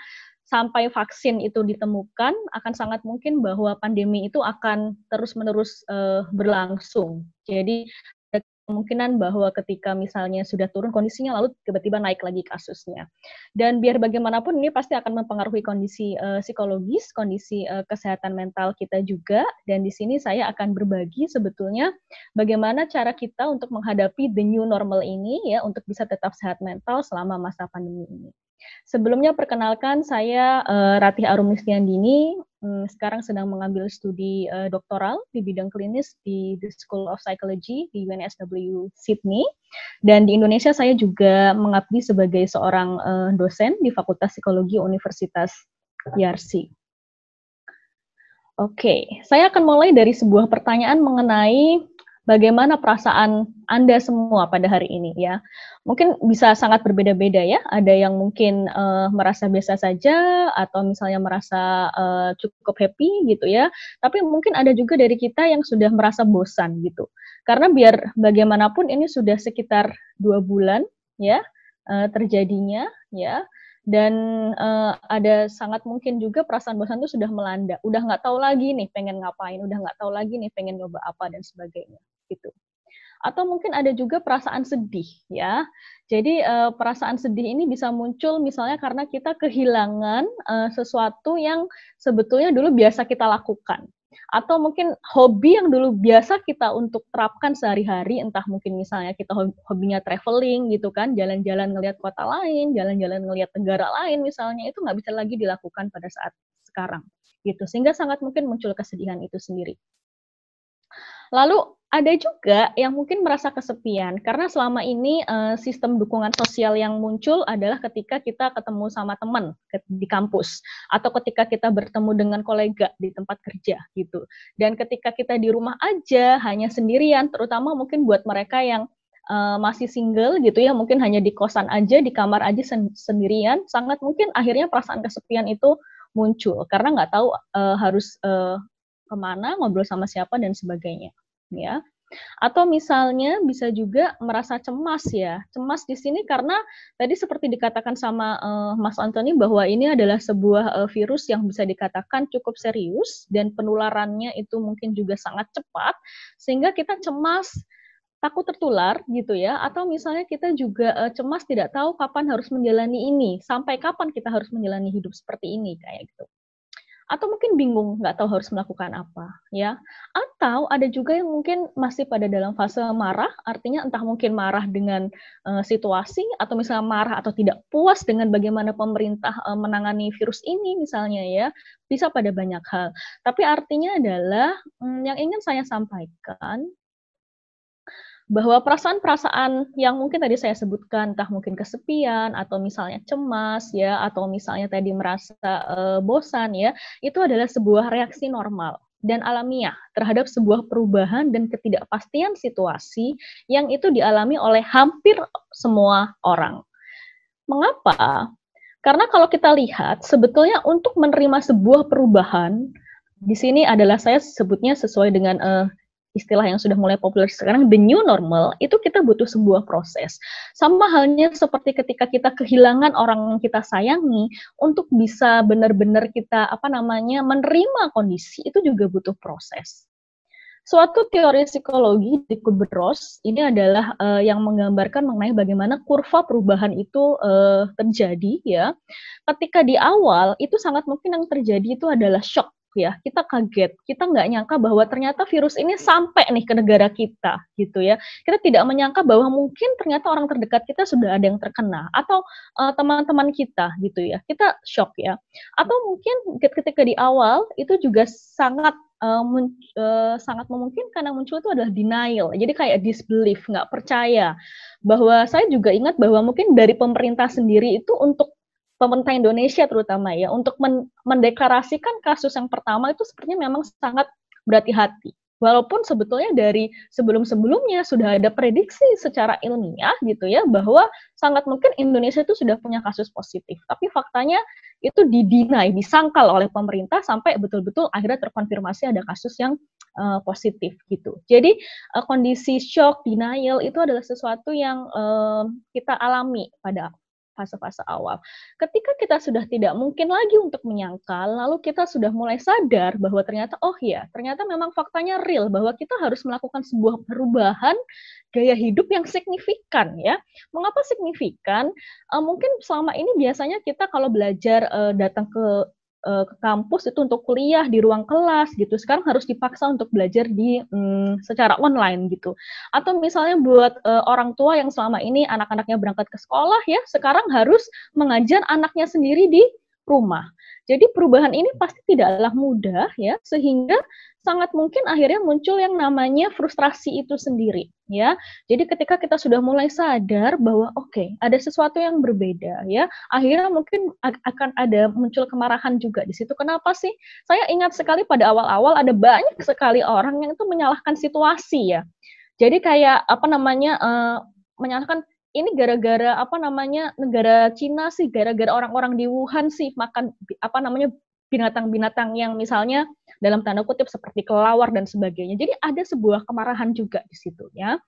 sampai vaksin itu ditemukan akan sangat mungkin bahwa pandemi itu akan terus-menerus uh, berlangsung. Jadi ada kemungkinan bahwa ketika misalnya sudah turun kondisinya lalu tiba-tiba naik lagi kasusnya. Dan biar bagaimanapun ini pasti akan mempengaruhi kondisi uh, psikologis, kondisi uh, kesehatan mental kita juga dan di sini saya akan berbagi sebetulnya bagaimana cara kita untuk menghadapi the new normal ini ya untuk bisa tetap sehat mental selama masa pandemi ini. Sebelumnya perkenalkan saya uh, Ratih Arum Listiandini, um, mm, sekarang sedang mengambil studi uh, doktoral di bidang klinis di The School of Psychology di UNSW Sydney. Dan di Indonesia saya juga mengabdi sebagai seorang uh, dosen di Fakultas Psikologi Universitas Yarsi. Oke, okay. saya akan mulai dari sebuah pertanyaan mengenai bagaimana perasaan Anda semua pada hari ini ya. Mungkin bisa sangat berbeda-beda ya. Ada yang mungkin uh, merasa biasa saja atau misalnya merasa uh, cukup happy gitu ya. Tapi mungkin ada juga dari kita yang sudah merasa bosan gitu. Karena biar bagaimanapun ini sudah sekitar dua bulan ya uh, terjadinya ya dan uh, ada sangat mungkin juga perasaan bosan itu sudah melanda, udah nggak tahu lagi nih pengen ngapain, udah nggak tahu lagi nih pengen nyoba apa dan sebagainya gitu. Atau mungkin ada juga perasaan sedih ya. Jadi uh, perasaan sedih ini bisa muncul misalnya karena kita kehilangan uh, sesuatu yang sebetulnya dulu biasa kita lakukan atau mungkin hobi yang dulu biasa kita untuk terapkan sehari-hari entah mungkin misalnya kita hobinya traveling gitu kan jalan-jalan ngelihat kota lain jalan-jalan ngelihat negara lain misalnya itu nggak bisa lagi dilakukan pada saat sekarang gitu sehingga sangat mungkin muncul kesedihan itu sendiri Lalu ada juga yang mungkin merasa kesepian karena selama ini uh, sistem dukungan sosial yang muncul adalah ketika kita ketemu sama teman di kampus atau ketika kita bertemu dengan kolega di tempat kerja gitu. Dan ketika kita di rumah aja hanya sendirian terutama mungkin buat mereka yang uh, masih single gitu ya mungkin hanya di kosan aja di kamar aja sen sendirian sangat mungkin akhirnya perasaan kesepian itu muncul karena nggak tahu uh, harus uh, kemana ngobrol sama siapa dan sebagainya ya. Atau misalnya bisa juga merasa cemas ya. Cemas di sini karena tadi seperti dikatakan sama uh, Mas Antoni bahwa ini adalah sebuah uh, virus yang bisa dikatakan cukup serius dan penularannya itu mungkin juga sangat cepat sehingga kita cemas takut tertular gitu ya atau misalnya kita juga uh, cemas tidak tahu kapan harus menjalani ini sampai kapan kita harus menjalani hidup seperti ini kayak gitu atau mungkin bingung nggak tahu harus melakukan apa ya atau ada juga yang mungkin masih pada dalam fase marah artinya entah mungkin marah dengan uh, situasi atau misalnya marah atau tidak puas dengan bagaimana pemerintah uh, menangani virus ini misalnya ya bisa pada banyak hal tapi artinya adalah um, yang ingin saya sampaikan bahwa perasaan-perasaan yang mungkin tadi saya sebutkan, entah mungkin kesepian atau misalnya cemas ya, atau misalnya tadi merasa e, bosan ya, itu adalah sebuah reaksi normal dan alamiah terhadap sebuah perubahan dan ketidakpastian situasi yang itu dialami oleh hampir semua orang. Mengapa? Karena kalau kita lihat, sebetulnya untuk menerima sebuah perubahan, di sini adalah saya sebutnya sesuai dengan uh, istilah yang sudah mulai populer sekarang the new normal itu kita butuh sebuah proses sama halnya seperti ketika kita kehilangan orang yang kita sayangi untuk bisa benar-benar kita apa namanya menerima kondisi itu juga butuh proses suatu teori psikologi di Kubert-Ross ini adalah uh, yang menggambarkan mengenai bagaimana kurva perubahan itu uh, terjadi ya. Ketika di awal itu sangat mungkin yang terjadi itu adalah shock ya kita kaget kita nggak nyangka bahwa ternyata virus ini sampai nih ke negara kita gitu ya kita tidak menyangka bahwa mungkin ternyata orang terdekat kita sudah ada yang terkena atau eh, teman-teman uh, kita gitu ya kita shock ya atau mungkin ketika di awal itu juga sangat uh, uh, sangat memungkinkan yang muncul itu adalah denial. Jadi kayak disbelief, nggak percaya. Bahwa saya juga ingat bahwa mungkin dari pemerintah sendiri itu untuk pemerintah Indonesia terutama ya untuk men mendeklarasikan kasus yang pertama itu sepertinya memang sangat berhati-hati. Walaupun sebetulnya dari sebelum-sebelumnya sudah ada prediksi secara ilmiah gitu ya bahwa sangat mungkin Indonesia itu sudah punya kasus positif, tapi faktanya itu didinai, disangkal oleh pemerintah sampai betul-betul akhirnya terkonfirmasi ada kasus yang uh, positif gitu. Jadi uh, kondisi shock denial itu adalah sesuatu yang uh, kita alami pada fase-fase awal. Ketika kita sudah tidak mungkin lagi untuk menyangkal, lalu kita sudah mulai sadar bahwa ternyata oh ya, ternyata memang faktanya real bahwa kita harus melakukan sebuah perubahan gaya hidup yang signifikan ya. Mengapa signifikan? Eh, mungkin selama ini biasanya kita kalau belajar eh, datang ke uh, ke kampus itu untuk kuliah di ruang kelas gitu. Sekarang harus dipaksa untuk belajar di um, secara online gitu. Atau misalnya buat uh, orang tua yang selama ini anak-anaknya berangkat ke sekolah ya, sekarang harus mengajar anaknya sendiri di rumah. Jadi perubahan ini pasti tidaklah mudah ya, sehingga sangat mungkin akhirnya muncul yang namanya frustrasi itu sendiri ya. Jadi ketika kita sudah mulai sadar bahwa oke, okay, ada sesuatu yang berbeda ya, akhirnya mungkin akan ada muncul kemarahan juga di situ. Kenapa sih? Saya ingat sekali pada awal-awal ada banyak sekali orang yang itu menyalahkan situasi ya. Jadi kayak apa namanya uh, menyalahkan ini gara-gara apa namanya negara Cina sih, gara-gara orang-orang di Wuhan sih makan apa namanya binatang-binatang yang misalnya dalam tanda kutip seperti kelawar dan sebagainya. Jadi ada sebuah kemarahan juga di situ ya.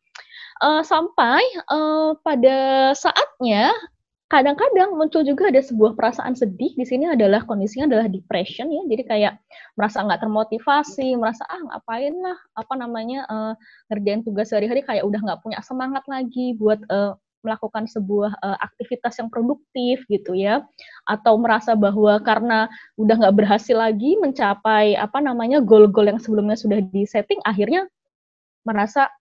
Uh, sampai uh, pada saatnya kadang-kadang muncul juga ada sebuah perasaan sedih di sini adalah kondisinya adalah depression ya jadi kayak merasa nggak termotivasi merasa ah ngapain lah apa namanya uh, ngerjain tugas sehari-hari kayak udah nggak punya semangat lagi buat uh, melakukan sebuah uh, aktivitas yang produktif gitu ya atau merasa bahwa karena udah nggak berhasil lagi mencapai apa namanya goal-goal yang sebelumnya sudah disetting akhirnya merasa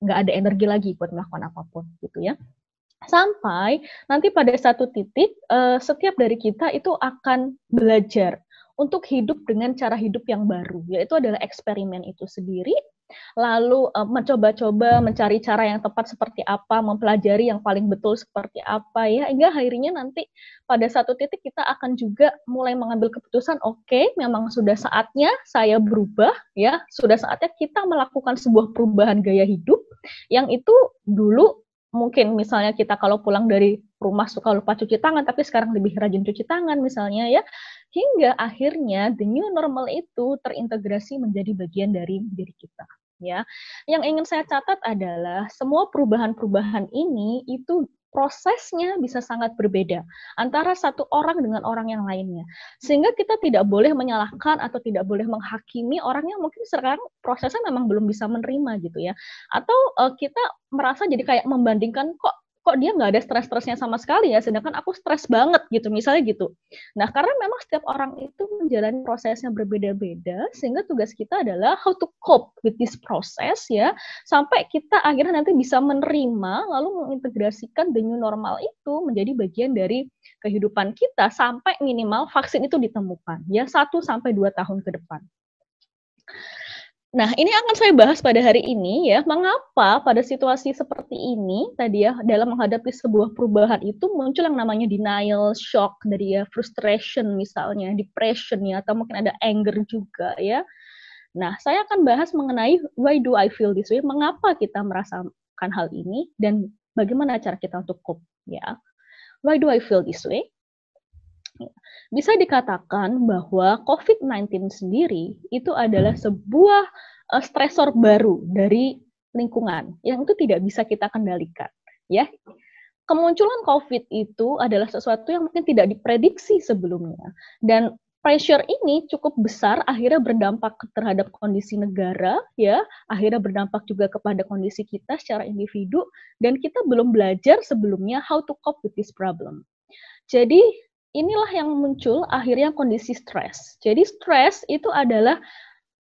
nggak ada energi lagi buat melakukan apapun gitu ya sampai nanti pada satu titik uh, setiap dari kita itu akan belajar untuk hidup dengan cara hidup yang baru yaitu adalah eksperimen itu sendiri lalu uh, mencoba-coba mencari cara yang tepat seperti apa, mempelajari yang paling betul seperti apa ya, hingga akhirnya nanti pada satu titik kita akan juga mulai mengambil keputusan, oke, okay, memang sudah saatnya saya berubah ya, sudah saatnya kita melakukan sebuah perubahan gaya hidup yang itu dulu mungkin misalnya kita kalau pulang dari rumah suka lupa cuci tangan tapi sekarang lebih rajin cuci tangan misalnya ya hingga akhirnya the new normal itu terintegrasi menjadi bagian dari diri kita ya. Yang ingin saya catat adalah semua perubahan-perubahan ini itu prosesnya bisa sangat berbeda antara satu orang dengan orang yang lainnya. Sehingga kita tidak boleh menyalahkan atau tidak boleh menghakimi orang yang mungkin sekarang prosesnya memang belum bisa menerima gitu ya. Atau uh, kita merasa jadi kayak membandingkan kok kok dia nggak ada stres-stresnya sama sekali ya, sedangkan aku stres banget gitu, misalnya gitu. Nah, karena memang setiap orang itu menjalani prosesnya berbeda-beda, sehingga tugas kita adalah how to cope with this process ya, sampai kita akhirnya nanti bisa menerima, lalu mengintegrasikan the new normal itu menjadi bagian dari kehidupan kita sampai minimal vaksin itu ditemukan, ya satu sampai dua tahun ke depan. Nah, ini akan saya bahas pada hari ini ya, mengapa pada situasi seperti ini tadi ya dalam menghadapi sebuah perubahan itu muncul yang namanya denial, shock dari ya frustration misalnya, depression ya atau mungkin ada anger juga ya. Nah, saya akan bahas mengenai why do I feel this way? Mengapa kita merasakan hal ini dan bagaimana cara kita untuk cope ya. Why do I feel this way? Bisa dikatakan bahwa COVID-19 sendiri itu adalah hmm. sebuah eh, stresor baru dari lingkungan yang itu tidak bisa kita kendalikan, ya. Kemunculan COVID itu adalah sesuatu yang mungkin tidak diprediksi sebelumnya dan pressure ini cukup besar akhirnya berdampak terhadap kondisi negara ya akhirnya berdampak juga kepada kondisi kita secara individu dan kita belum belajar sebelumnya how to cope with this problem jadi inilah yang muncul akhirnya kondisi stres. Jadi stres itu adalah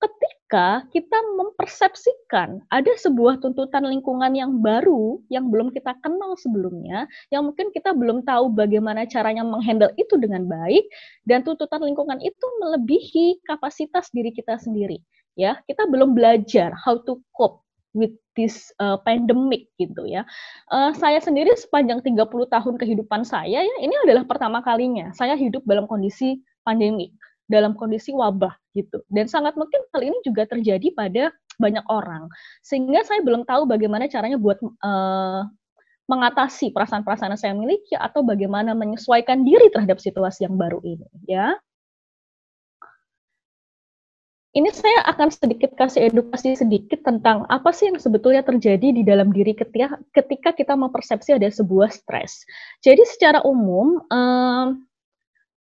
ketika kita mempersepsikan ada sebuah tuntutan lingkungan yang baru yang belum kita kenal sebelumnya, yang mungkin kita belum tahu bagaimana caranya menghandle itu dengan baik dan tuntutan lingkungan itu melebihi kapasitas diri kita sendiri. Ya, kita belum belajar how to cope with this uh, pandemic gitu ya. Uh, saya sendiri sepanjang 30 tahun kehidupan saya ya ini adalah pertama kalinya saya hidup dalam kondisi pandemi, dalam kondisi wabah gitu. Dan sangat mungkin hal ini juga terjadi pada banyak orang. Sehingga saya belum tahu bagaimana caranya buat uh, mengatasi perasaan-perasaan yang saya miliki atau bagaimana menyesuaikan diri terhadap situasi yang baru ini ya ini saya akan sedikit kasih edukasi sedikit tentang apa sih yang sebetulnya terjadi di dalam diri ketika kita mempersepsi ada sebuah stres. Jadi secara umum eh,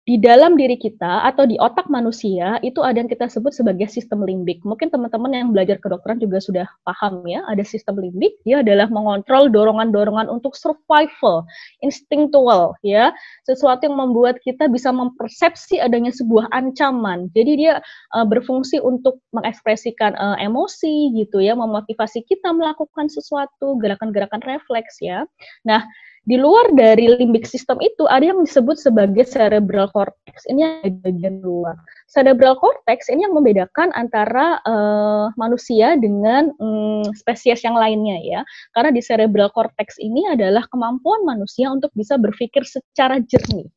di dalam diri kita atau di otak manusia itu ada yang kita sebut sebagai sistem limbik. Mungkin teman-teman yang belajar kedokteran juga sudah paham ya, ada sistem limbik, dia adalah mengontrol dorongan-dorongan untuk survival, instinctual ya, sesuatu yang membuat kita bisa mempersepsi adanya sebuah ancaman. Jadi dia uh, berfungsi untuk mengekspresikan uh, emosi gitu ya, memotivasi kita melakukan sesuatu, gerakan-gerakan refleks ya. Nah, di luar dari limbik sistem itu ada yang disebut sebagai cerebral cortex. Ini yang bagian luar. Cerebral cortex ini yang membedakan antara uh, manusia dengan um, spesies yang lainnya ya. Karena di cerebral cortex ini adalah kemampuan manusia untuk bisa berpikir secara jernih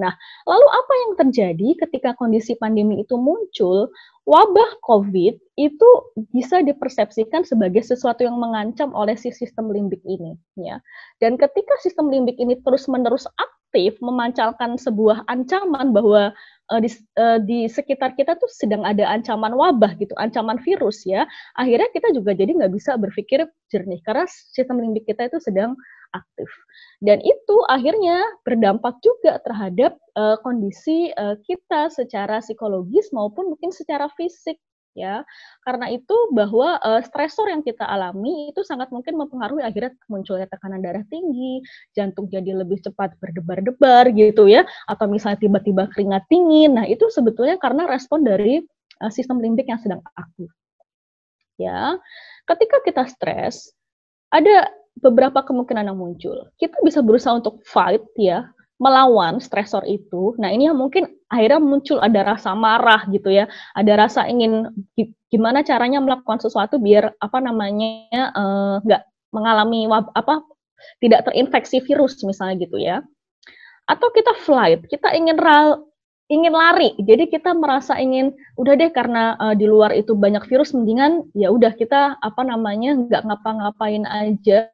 Nah, lalu apa yang terjadi ketika kondisi pandemi itu muncul? Wabah COVID itu bisa dipersepsikan sebagai sesuatu yang mengancam oleh si sistem limbik ini, ya. Dan ketika sistem limbik ini terus-menerus aktif memancarkan sebuah ancaman bahwa eh, di, eh, di sekitar kita tuh sedang ada ancaman wabah gitu, ancaman virus ya. Akhirnya kita juga jadi nggak bisa berpikir jernih karena sistem limbik kita itu sedang aktif. Dan itu akhirnya berdampak juga terhadap uh, kondisi uh, kita secara psikologis maupun mungkin secara fisik ya. Karena itu bahwa uh, stresor yang kita alami itu sangat mungkin mempengaruhi akhirnya munculnya tekanan darah tinggi, jantung jadi lebih cepat berdebar-debar gitu ya, atau misalnya tiba-tiba keringat dingin. Nah, itu sebetulnya karena respon dari uh, sistem limbik yang sedang aktif. Ya. Ketika kita stres, ada beberapa kemungkinan yang muncul. Kita bisa berusaha untuk fight ya, melawan stresor itu. Nah, ini yang mungkin akhirnya muncul ada rasa marah gitu ya, ada rasa ingin gimana caranya melakukan sesuatu biar apa namanya eh, nggak uh, mengalami wab, apa tidak terinfeksi virus misalnya gitu ya. Atau kita flight, kita ingin ral, ingin lari. Jadi kita merasa ingin udah deh karena uh, di luar itu banyak virus mendingan ya udah kita apa namanya nggak ngapa-ngapain aja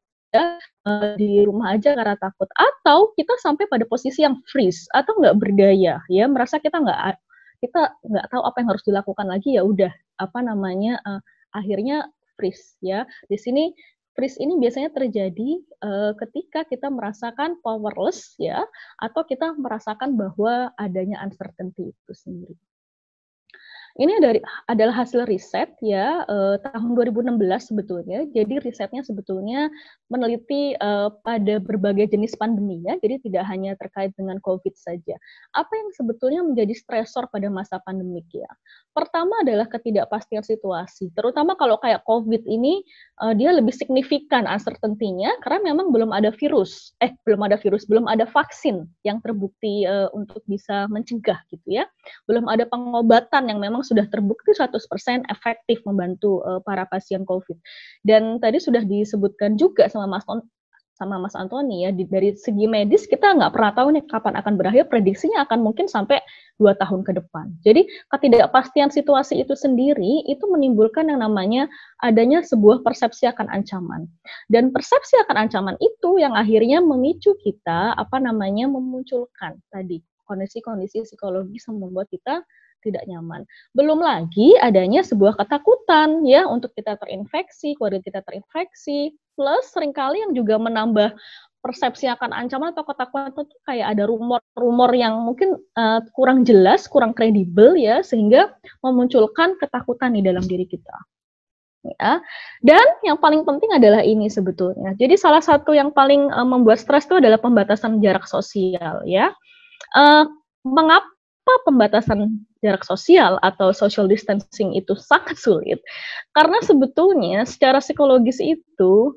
uh, di rumah aja karena takut atau kita sampai pada posisi yang freeze atau nggak berdaya ya merasa kita nggak kita nggak tahu apa yang harus dilakukan lagi ya udah apa namanya uh, akhirnya freeze ya di sini freeze ini biasanya terjadi uh, ketika kita merasakan powerless ya atau kita merasakan bahwa adanya uncertainty itu sendiri ini dari adalah hasil riset ya eh, tahun 2016 sebetulnya. Jadi risetnya sebetulnya meneliti eh, pada berbagai jenis pandemi ya. Jadi tidak hanya terkait dengan COVID saja. Apa yang sebetulnya menjadi stresor pada masa pandemik ya? Pertama adalah ketidakpastian situasi. Terutama kalau kayak COVID ini eh, dia lebih signifikan uncertainty-nya karena memang belum ada virus. Eh, belum ada virus, belum ada vaksin yang terbukti eh, untuk bisa mencegah gitu ya. Belum ada pengobatan yang memang sudah terbukti 100% efektif membantu uh, para pasien COVID. Dan tadi sudah disebutkan juga sama Mas On sama Mas Antoni ya di, dari segi medis kita nggak pernah tahu nih kapan akan berakhir prediksinya akan mungkin sampai dua tahun ke depan. Jadi ketidakpastian situasi itu sendiri itu menimbulkan yang namanya adanya sebuah persepsi akan ancaman dan persepsi akan ancaman itu yang akhirnya memicu kita apa namanya memunculkan tadi kondisi-kondisi psikologis yang membuat kita tidak nyaman. Belum lagi adanya sebuah ketakutan ya untuk kita terinfeksi, keluarga kita terinfeksi, plus seringkali yang juga menambah persepsi akan ancaman atau ketakutan itu kayak ada rumor-rumor yang mungkin uh, kurang jelas, kurang kredibel ya, sehingga memunculkan ketakutan di dalam diri kita. Ya. Dan yang paling penting adalah ini sebetulnya. Jadi salah satu yang paling uh, membuat stres itu adalah pembatasan jarak sosial ya. Uh, eh, mengapa kenapa pembatasan jarak sosial atau social distancing itu sangat sulit? Karena sebetulnya secara psikologis itu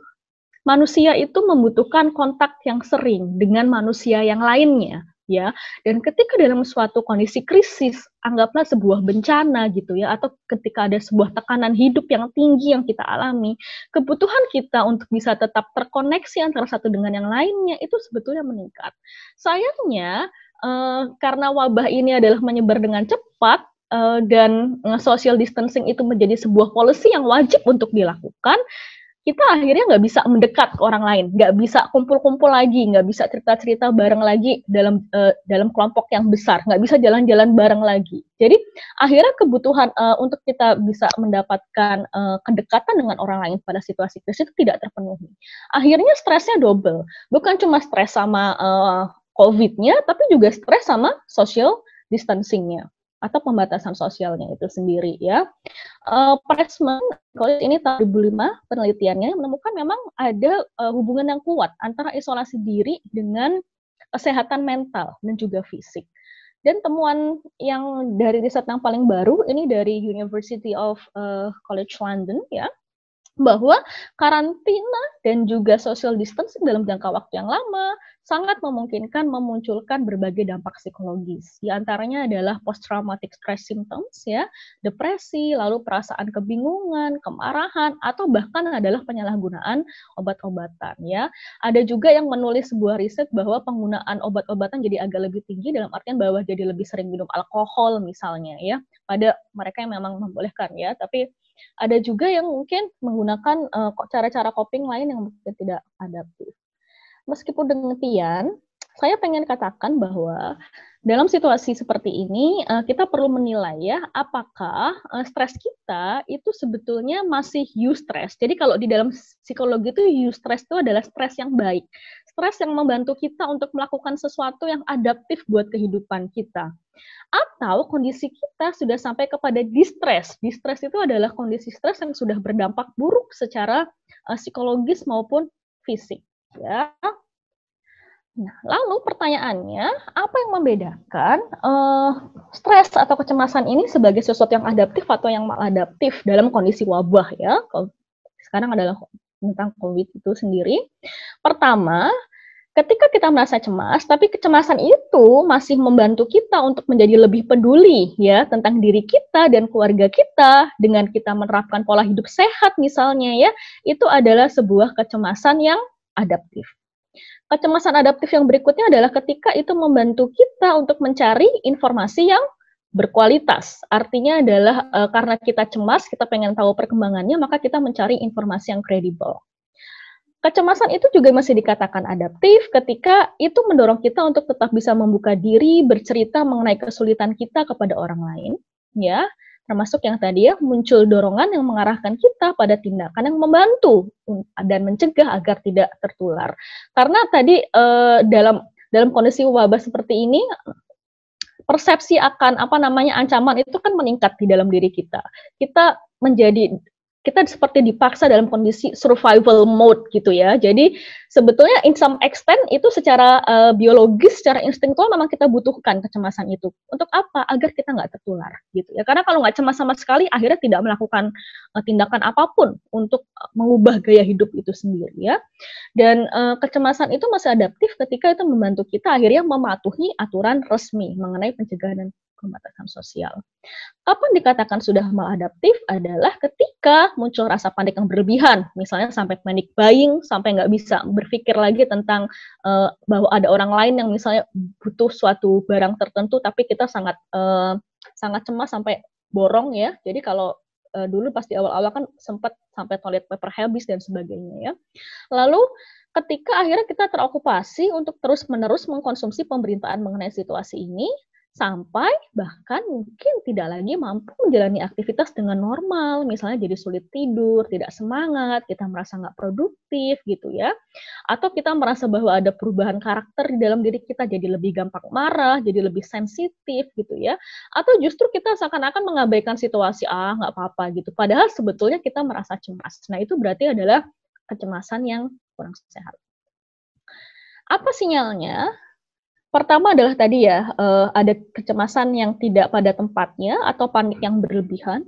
manusia itu membutuhkan kontak yang sering dengan manusia yang lainnya ya. Dan ketika dalam suatu kondisi krisis, anggaplah sebuah bencana gitu ya atau ketika ada sebuah tekanan hidup yang tinggi yang kita alami, kebutuhan kita untuk bisa tetap terkoneksi antara satu dengan yang lainnya itu sebetulnya meningkat. Sayangnya Eh, karena wabah ini adalah menyebar dengan cepat uh, dan eh, social distancing itu menjadi sebuah policy yang wajib untuk dilakukan, kita akhirnya nggak bisa mendekat ke orang lain, nggak bisa kumpul-kumpul lagi, nggak bisa cerita-cerita bareng lagi dalam uh, dalam kelompok yang besar, nggak bisa jalan-jalan bareng lagi. Jadi akhirnya kebutuhan uh, untuk kita bisa mendapatkan uh, kedekatan dengan orang lain pada situasi krisis itu tidak terpenuhi. Akhirnya stresnya double, bukan cuma stres sama uh, COVID-nya, tapi juga stres sama social distancing-nya atau pembatasan sosialnya itu sendiri ya. Uh, Pressman College ini tahun 2005 penelitiannya menemukan memang ada uh, hubungan yang kuat antara isolasi diri dengan kesehatan mental dan juga fisik. Dan temuan yang dari riset yang paling baru ini dari University of uh, College London ya, bahwa karantina dan juga social distancing dalam jangka waktu yang lama, sangat memungkinkan memunculkan berbagai dampak psikologis. Di antaranya adalah post traumatic stress symptoms ya, depresi, lalu perasaan kebingungan, kemarahan atau bahkan adalah penyalahgunaan obat-obatan ya. Ada juga yang menulis sebuah riset bahwa penggunaan obat-obatan jadi agak lebih tinggi dalam artian bahwa jadi lebih sering minum alkohol misalnya ya pada mereka yang memang membolehkan ya, tapi ada juga yang mungkin menggunakan eh, cara-cara uh, coping lain yang mungkin tidak adaptif meskipun demikian, saya pengen katakan bahwa dalam situasi seperti ini eh, kita perlu menilai ya apakah eh, stres kita itu sebetulnya masih u-stress. Jadi kalau di dalam psikologi itu u-stress itu adalah stres yang baik, stres yang membantu kita untuk melakukan sesuatu yang adaptif buat kehidupan kita. Atau kondisi kita sudah sampai kepada distress. Distress itu adalah kondisi stres yang sudah berdampak buruk secara eh, psikologis maupun fisik ya Nah, lalu pertanyaannya, apa yang membedakan uh, stres atau kecemasan ini sebagai sesuatu yang adaptif atau yang maladaptif dalam kondisi wabah ya? Sekarang adalah tentang COVID itu sendiri. Pertama, ketika kita merasa cemas, tapi kecemasan itu masih membantu kita untuk menjadi lebih peduli ya tentang diri kita dan keluarga kita dengan kita menerapkan pola hidup sehat misalnya ya, itu adalah sebuah kecemasan yang adaptif kecemasan adaptif yang berikutnya adalah ketika itu membantu kita untuk mencari informasi yang berkualitas. Artinya adalah e, karena kita cemas, kita pengen tahu perkembangannya, maka kita mencari informasi yang kredibel. Kecemasan itu juga masih dikatakan adaptif ketika itu mendorong kita untuk tetap bisa membuka diri, bercerita mengenai kesulitan kita kepada orang lain, ya termasuk yang tadi ya muncul dorongan yang mengarahkan kita pada tindakan yang membantu dan mencegah agar tidak tertular. Karena tadi eh, dalam dalam kondisi wabah seperti ini persepsi akan apa namanya ancaman itu kan meningkat di dalam diri kita. Kita menjadi kita seperti dipaksa dalam kondisi survival mode gitu ya. Jadi sebetulnya in some extent itu secara uh, biologis, secara instinktual memang kita butuhkan kecemasan itu. Untuk apa? Agar kita nggak tertular gitu ya. Karena kalau nggak cemas sama sekali, akhirnya tidak melakukan uh, tindakan apapun untuk eh, mengubah gaya hidup itu sendiri ya. Dan uh, kecemasan itu masih adaptif ketika itu membantu kita akhirnya mematuhi aturan resmi mengenai pencegahan dan pembatasan sosial. Kapan dikatakan sudah maladaptif adalah ketika muncul rasa panik yang berlebihan, misalnya sampai panic buying, sampai nggak bisa berpikir lagi tentang uh, bahwa ada orang lain yang misalnya butuh suatu barang tertentu, tapi kita sangat uh, sangat cemas sampai borong ya. Jadi kalau uh, dulu pasti awal-awal kan sempat sampai toilet paper habis dan sebagainya ya. Lalu ketika akhirnya kita terokupasi untuk terus-menerus mengkonsumsi pemberitaan mengenai situasi ini, sampai bahkan mungkin tidak lagi mampu menjalani aktivitas dengan normal, misalnya jadi sulit tidur, tidak semangat, kita merasa nggak produktif gitu ya, atau kita merasa bahwa ada perubahan karakter di dalam diri kita jadi lebih gampang marah, jadi lebih sensitif gitu ya, atau justru kita seakan-akan mengabaikan situasi ah nggak apa-apa gitu, padahal sebetulnya kita merasa cemas. Nah itu berarti adalah kecemasan yang kurang sehat. Apa sinyalnya? Pertama adalah tadi ya, uh, ada kecemasan yang tidak pada tempatnya atau panik yang berlebihan.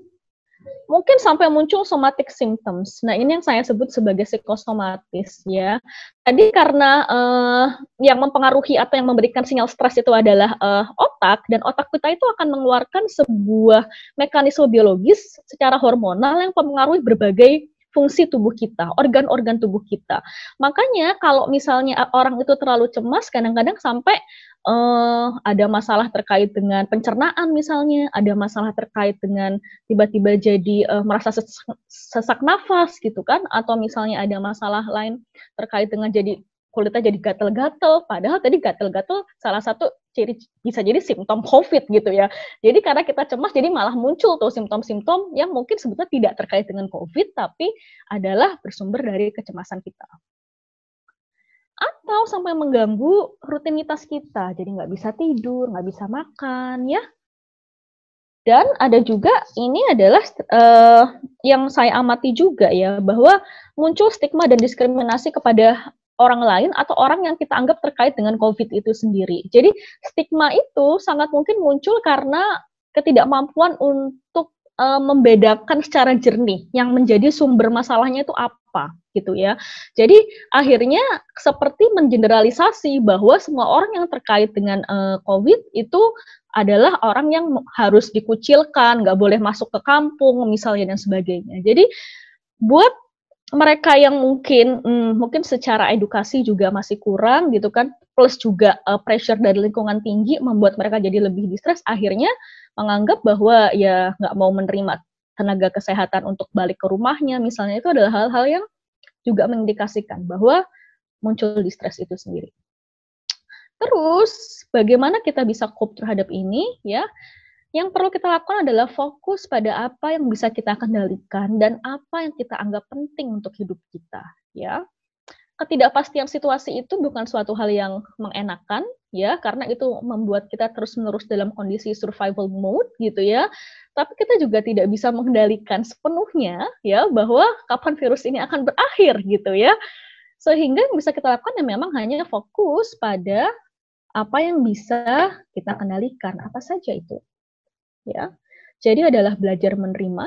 Mungkin sampai muncul somatic symptoms. Nah, ini yang saya sebut sebagai psikosomatis ya. Tadi karena uh, yang mempengaruhi atau yang memberikan sinyal stres itu adalah uh, otak dan otak kita itu akan mengeluarkan sebuah mekanisme biologis secara hormonal yang mempengaruhi berbagai fungsi tubuh kita, organ-organ tubuh kita. Makanya kalau misalnya orang itu terlalu cemas, kadang-kadang sampai uh, ada masalah terkait dengan pencernaan misalnya, ada masalah terkait dengan tiba-tiba jadi uh, merasa sesak, sesak nafas gitu kan, atau misalnya ada masalah lain terkait dengan jadi kulitnya jadi gatel-gatel, padahal tadi gatel-gatel salah satu ciri bisa jadi simptom COVID gitu ya. Jadi karena kita cemas, jadi malah muncul tuh simptom-simptom yang mungkin sebetulnya tidak terkait dengan COVID, tapi adalah bersumber dari kecemasan kita. Atau sampai mengganggu rutinitas kita, jadi nggak bisa tidur, nggak bisa makan, ya. Dan ada juga ini adalah uh, yang saya amati juga ya bahwa muncul stigma dan diskriminasi kepada orang lain atau orang yang kita anggap terkait dengan COVID itu sendiri. Jadi stigma itu sangat mungkin muncul karena ketidakmampuan untuk e, membedakan secara jernih yang menjadi sumber masalahnya itu apa gitu ya. Jadi akhirnya seperti mengeneralisasi bahwa semua orang yang terkait dengan e, COVID itu adalah orang yang harus dikucilkan, nggak boleh masuk ke kampung misalnya dan sebagainya. Jadi buat mereka yang mungkin hmm, mungkin secara edukasi juga masih kurang gitu kan plus juga uh, pressure dari lingkungan tinggi membuat mereka jadi lebih distres akhirnya menganggap bahwa ya nggak mau menerima tenaga kesehatan untuk balik ke rumahnya misalnya itu adalah hal-hal yang juga mengindikasikan bahwa muncul distres itu sendiri. Terus bagaimana kita bisa cope terhadap ini ya? Yang perlu kita lakukan adalah fokus pada apa yang bisa kita kendalikan dan apa yang kita anggap penting untuk hidup kita, ya. Ketidakpastian situasi itu bukan suatu hal yang mengenakan, ya, karena itu membuat kita terus-menerus dalam kondisi survival mode gitu ya. Tapi kita juga tidak bisa mengendalikan sepenuhnya ya bahwa kapan virus ini akan berakhir gitu ya. Sehingga yang bisa kita lakukan yang memang hanya fokus pada apa yang bisa kita kendalikan, apa saja itu ya. Jadi adalah belajar menerima,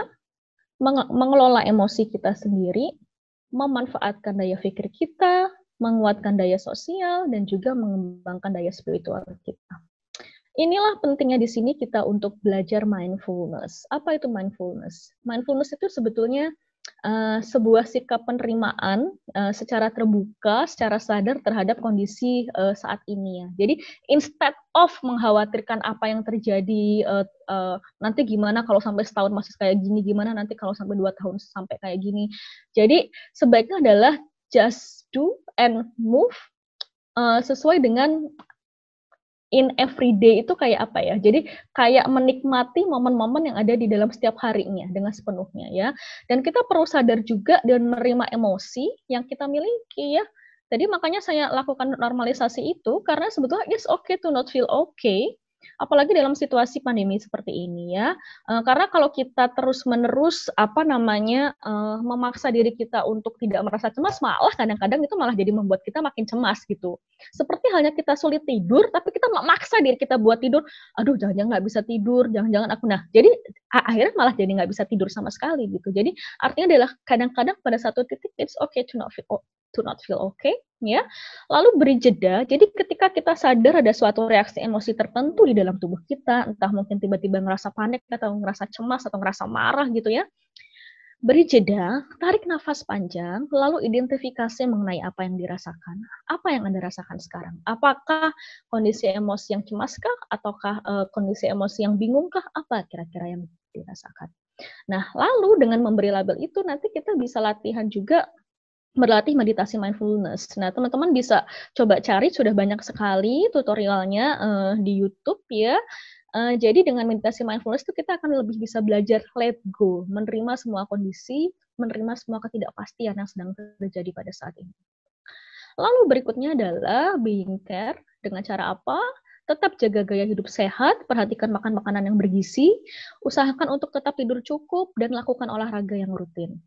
mengelola emosi kita sendiri, memanfaatkan daya pikir kita, menguatkan daya sosial dan juga mengembangkan daya spiritual kita. Inilah pentingnya di sini kita untuk belajar mindfulness. Apa itu mindfulness? Mindfulness itu sebetulnya Eh, sebuah sikap penerimaan eh, secara terbuka, secara sadar terhadap kondisi eh, saat ini ya. Jadi instead of mengkhawatirkan apa yang terjadi nanti gimana kalau sampai setahun masih kayak gini, gimana nanti kalau sampai dua tahun sampai kayak gini. Jadi sebaiknya adalah just do and move sesuai dengan in every day itu kayak apa ya? Jadi kayak menikmati momen-momen yang ada di dalam setiap harinya dengan sepenuhnya ya. Dan kita perlu sadar juga dan menerima emosi yang kita miliki ya. Jadi makanya saya lakukan normalisasi itu karena sebetulnya it's okay to not feel okay apalagi dalam situasi pandemi seperti ini ya. Uh, karena kalau kita terus-menerus apa namanya uh, memaksa diri kita untuk tidak merasa cemas, malah kadang-kadang itu malah jadi membuat kita makin cemas gitu. Seperti halnya kita sulit tidur, tapi kita memaksa diri kita buat tidur. Aduh, jangan-jangan nggak bisa tidur, jangan-jangan aku nah. Jadi akhirnya malah jadi nggak bisa tidur sama sekali gitu. Jadi artinya adalah kadang-kadang pada satu titik it's okay to not feel to not feel okay, ya. Lalu beri jeda. Jadi ketika kita sadar ada suatu reaksi emosi tertentu di dalam tubuh kita, entah mungkin tiba-tiba ngerasa panik atau ngerasa cemas atau ngerasa marah gitu ya. Beri jeda, tarik nafas panjang, lalu identifikasi mengenai apa yang dirasakan. Apa yang Anda rasakan sekarang? Apakah kondisi emosi yang cemaskah ataukah e, kondisi emosi yang bingungkah? Apa kira-kira yang dirasakan? Nah, lalu dengan memberi label itu nanti kita bisa latihan juga berlatih meditasi mindfulness. Nah, teman-teman bisa coba cari sudah banyak sekali tutorialnya uh, di YouTube ya. Uh, jadi dengan meditasi mindfulness itu kita akan lebih bisa belajar let go, menerima semua kondisi, menerima semua ketidakpastian yang sedang terjadi pada saat ini. Lalu berikutnya adalah being care dengan cara apa? Tetap jaga gaya hidup sehat, perhatikan makan makanan yang bergizi, usahakan untuk tetap tidur cukup dan lakukan olahraga yang rutin.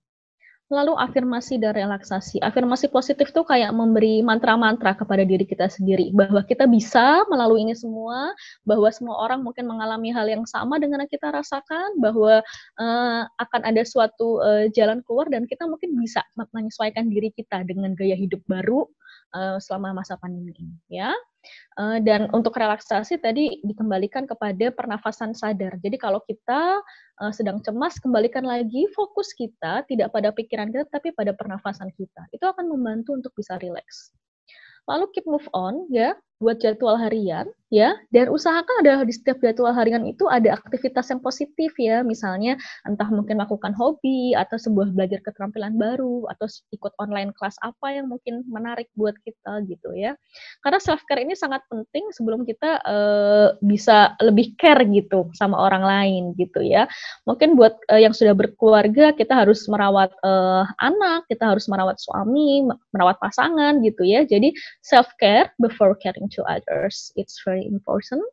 Lalu afirmasi dan relaksasi. Afirmasi positif tuh kayak memberi mantra-mantra kepada diri kita sendiri bahwa kita bisa melalui ini semua, bahwa semua orang mungkin mengalami hal yang sama dengan yang kita rasakan, bahwa uh, akan ada suatu uh, jalan keluar dan kita mungkin bisa menyesuaikan diri kita dengan gaya hidup baru, Eh, selama masa pandemi ini ya. Eh, dan untuk relaksasi tadi dikembalikan kepada pernafasan sadar. Jadi kalau kita eh, sedang cemas, kembalikan lagi fokus kita tidak pada pikiran kita tapi pada pernafasan kita. Itu akan membantu untuk bisa rileks. Lalu keep move on ya buat jadwal harian ya dan usahakan ada di setiap jadwal harian itu ada aktivitas yang positif ya misalnya entah mungkin melakukan hobi atau sebuah belajar keterampilan baru atau ikut online kelas apa yang mungkin menarik buat kita gitu ya karena self care ini sangat penting sebelum kita uh, bisa lebih care gitu sama orang lain gitu ya mungkin buat uh, yang sudah berkeluarga kita harus merawat uh, anak kita harus merawat suami merawat pasangan gitu ya jadi self care before caring to others. It's very important.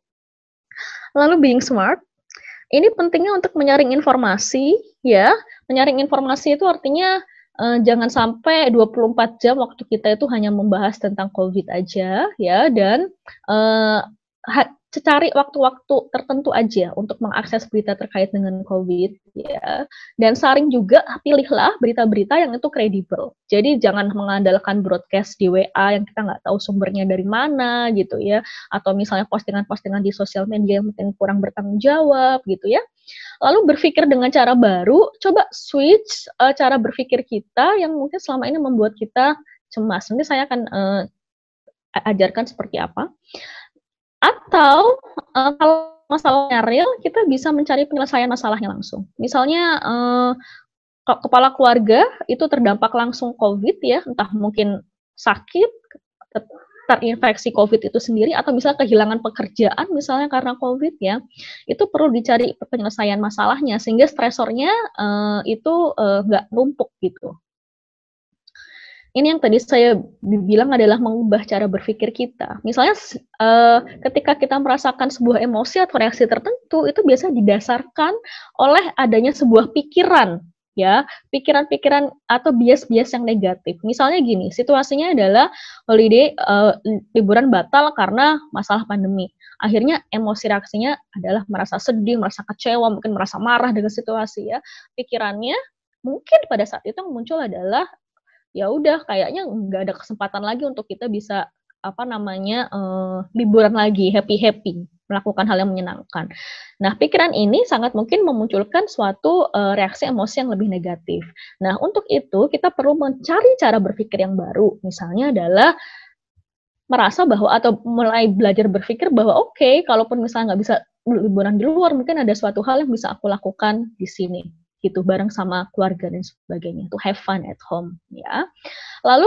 Lalu being smart. Ini pentingnya untuk menyaring informasi, ya. Menyaring informasi itu artinya eh, jangan sampai 24 jam waktu kita itu hanya membahas tentang COVID aja, ya. Dan eh, cari waktu-waktu tertentu aja untuk mengakses berita terkait dengan COVID ya. Dan saring juga pilihlah berita-berita yang itu kredibel. Jadi jangan mengandalkan broadcast di WA yang kita nggak tahu sumbernya dari mana gitu ya. Atau misalnya postingan-postingan di sosial media yang mungkin kurang bertanggung jawab gitu ya. Lalu berpikir dengan cara baru, coba switch uh, cara berpikir kita yang mungkin selama ini membuat kita cemas. Nanti saya akan uh, ajarkan seperti apa. Atau uh, kalau masalahnya real, kita bisa mencari penyelesaian masalahnya langsung. Misalnya uh, kepala keluarga itu terdampak langsung COVID ya, entah mungkin sakit, terinfeksi COVID itu sendiri, atau bisa kehilangan pekerjaan misalnya karena COVID ya, itu perlu dicari penyelesaian masalahnya sehingga stresornya uh, itu nggak uh, numpuk gitu ini yang tadi saya bilang adalah mengubah cara berpikir kita. Misalnya uh, ketika kita merasakan sebuah emosi atau reaksi tertentu itu biasanya didasarkan oleh adanya sebuah pikiran ya, pikiran-pikiran atau bias-bias yang negatif. Misalnya gini, situasinya adalah holiday uh, liburan batal karena masalah pandemi. Akhirnya emosi reaksinya adalah merasa sedih, merasa kecewa, mungkin merasa marah dengan situasi ya. Pikirannya mungkin pada saat itu yang muncul adalah ya udah kayaknya nggak ada kesempatan lagi untuk kita bisa apa namanya uh, liburan lagi happy happy melakukan hal yang menyenangkan. Nah, pikiran ini sangat mungkin memunculkan suatu uh, reaksi emosi yang lebih negatif. Nah, untuk itu kita perlu mencari cara berpikir yang baru. Misalnya adalah merasa bahwa atau mulai belajar berpikir bahwa oke, okay, kalaupun misalnya nggak bisa liburan di luar, mungkin ada suatu hal yang bisa aku lakukan di sini gitu bareng sama keluarga dan sebagainya itu have fun at home ya lalu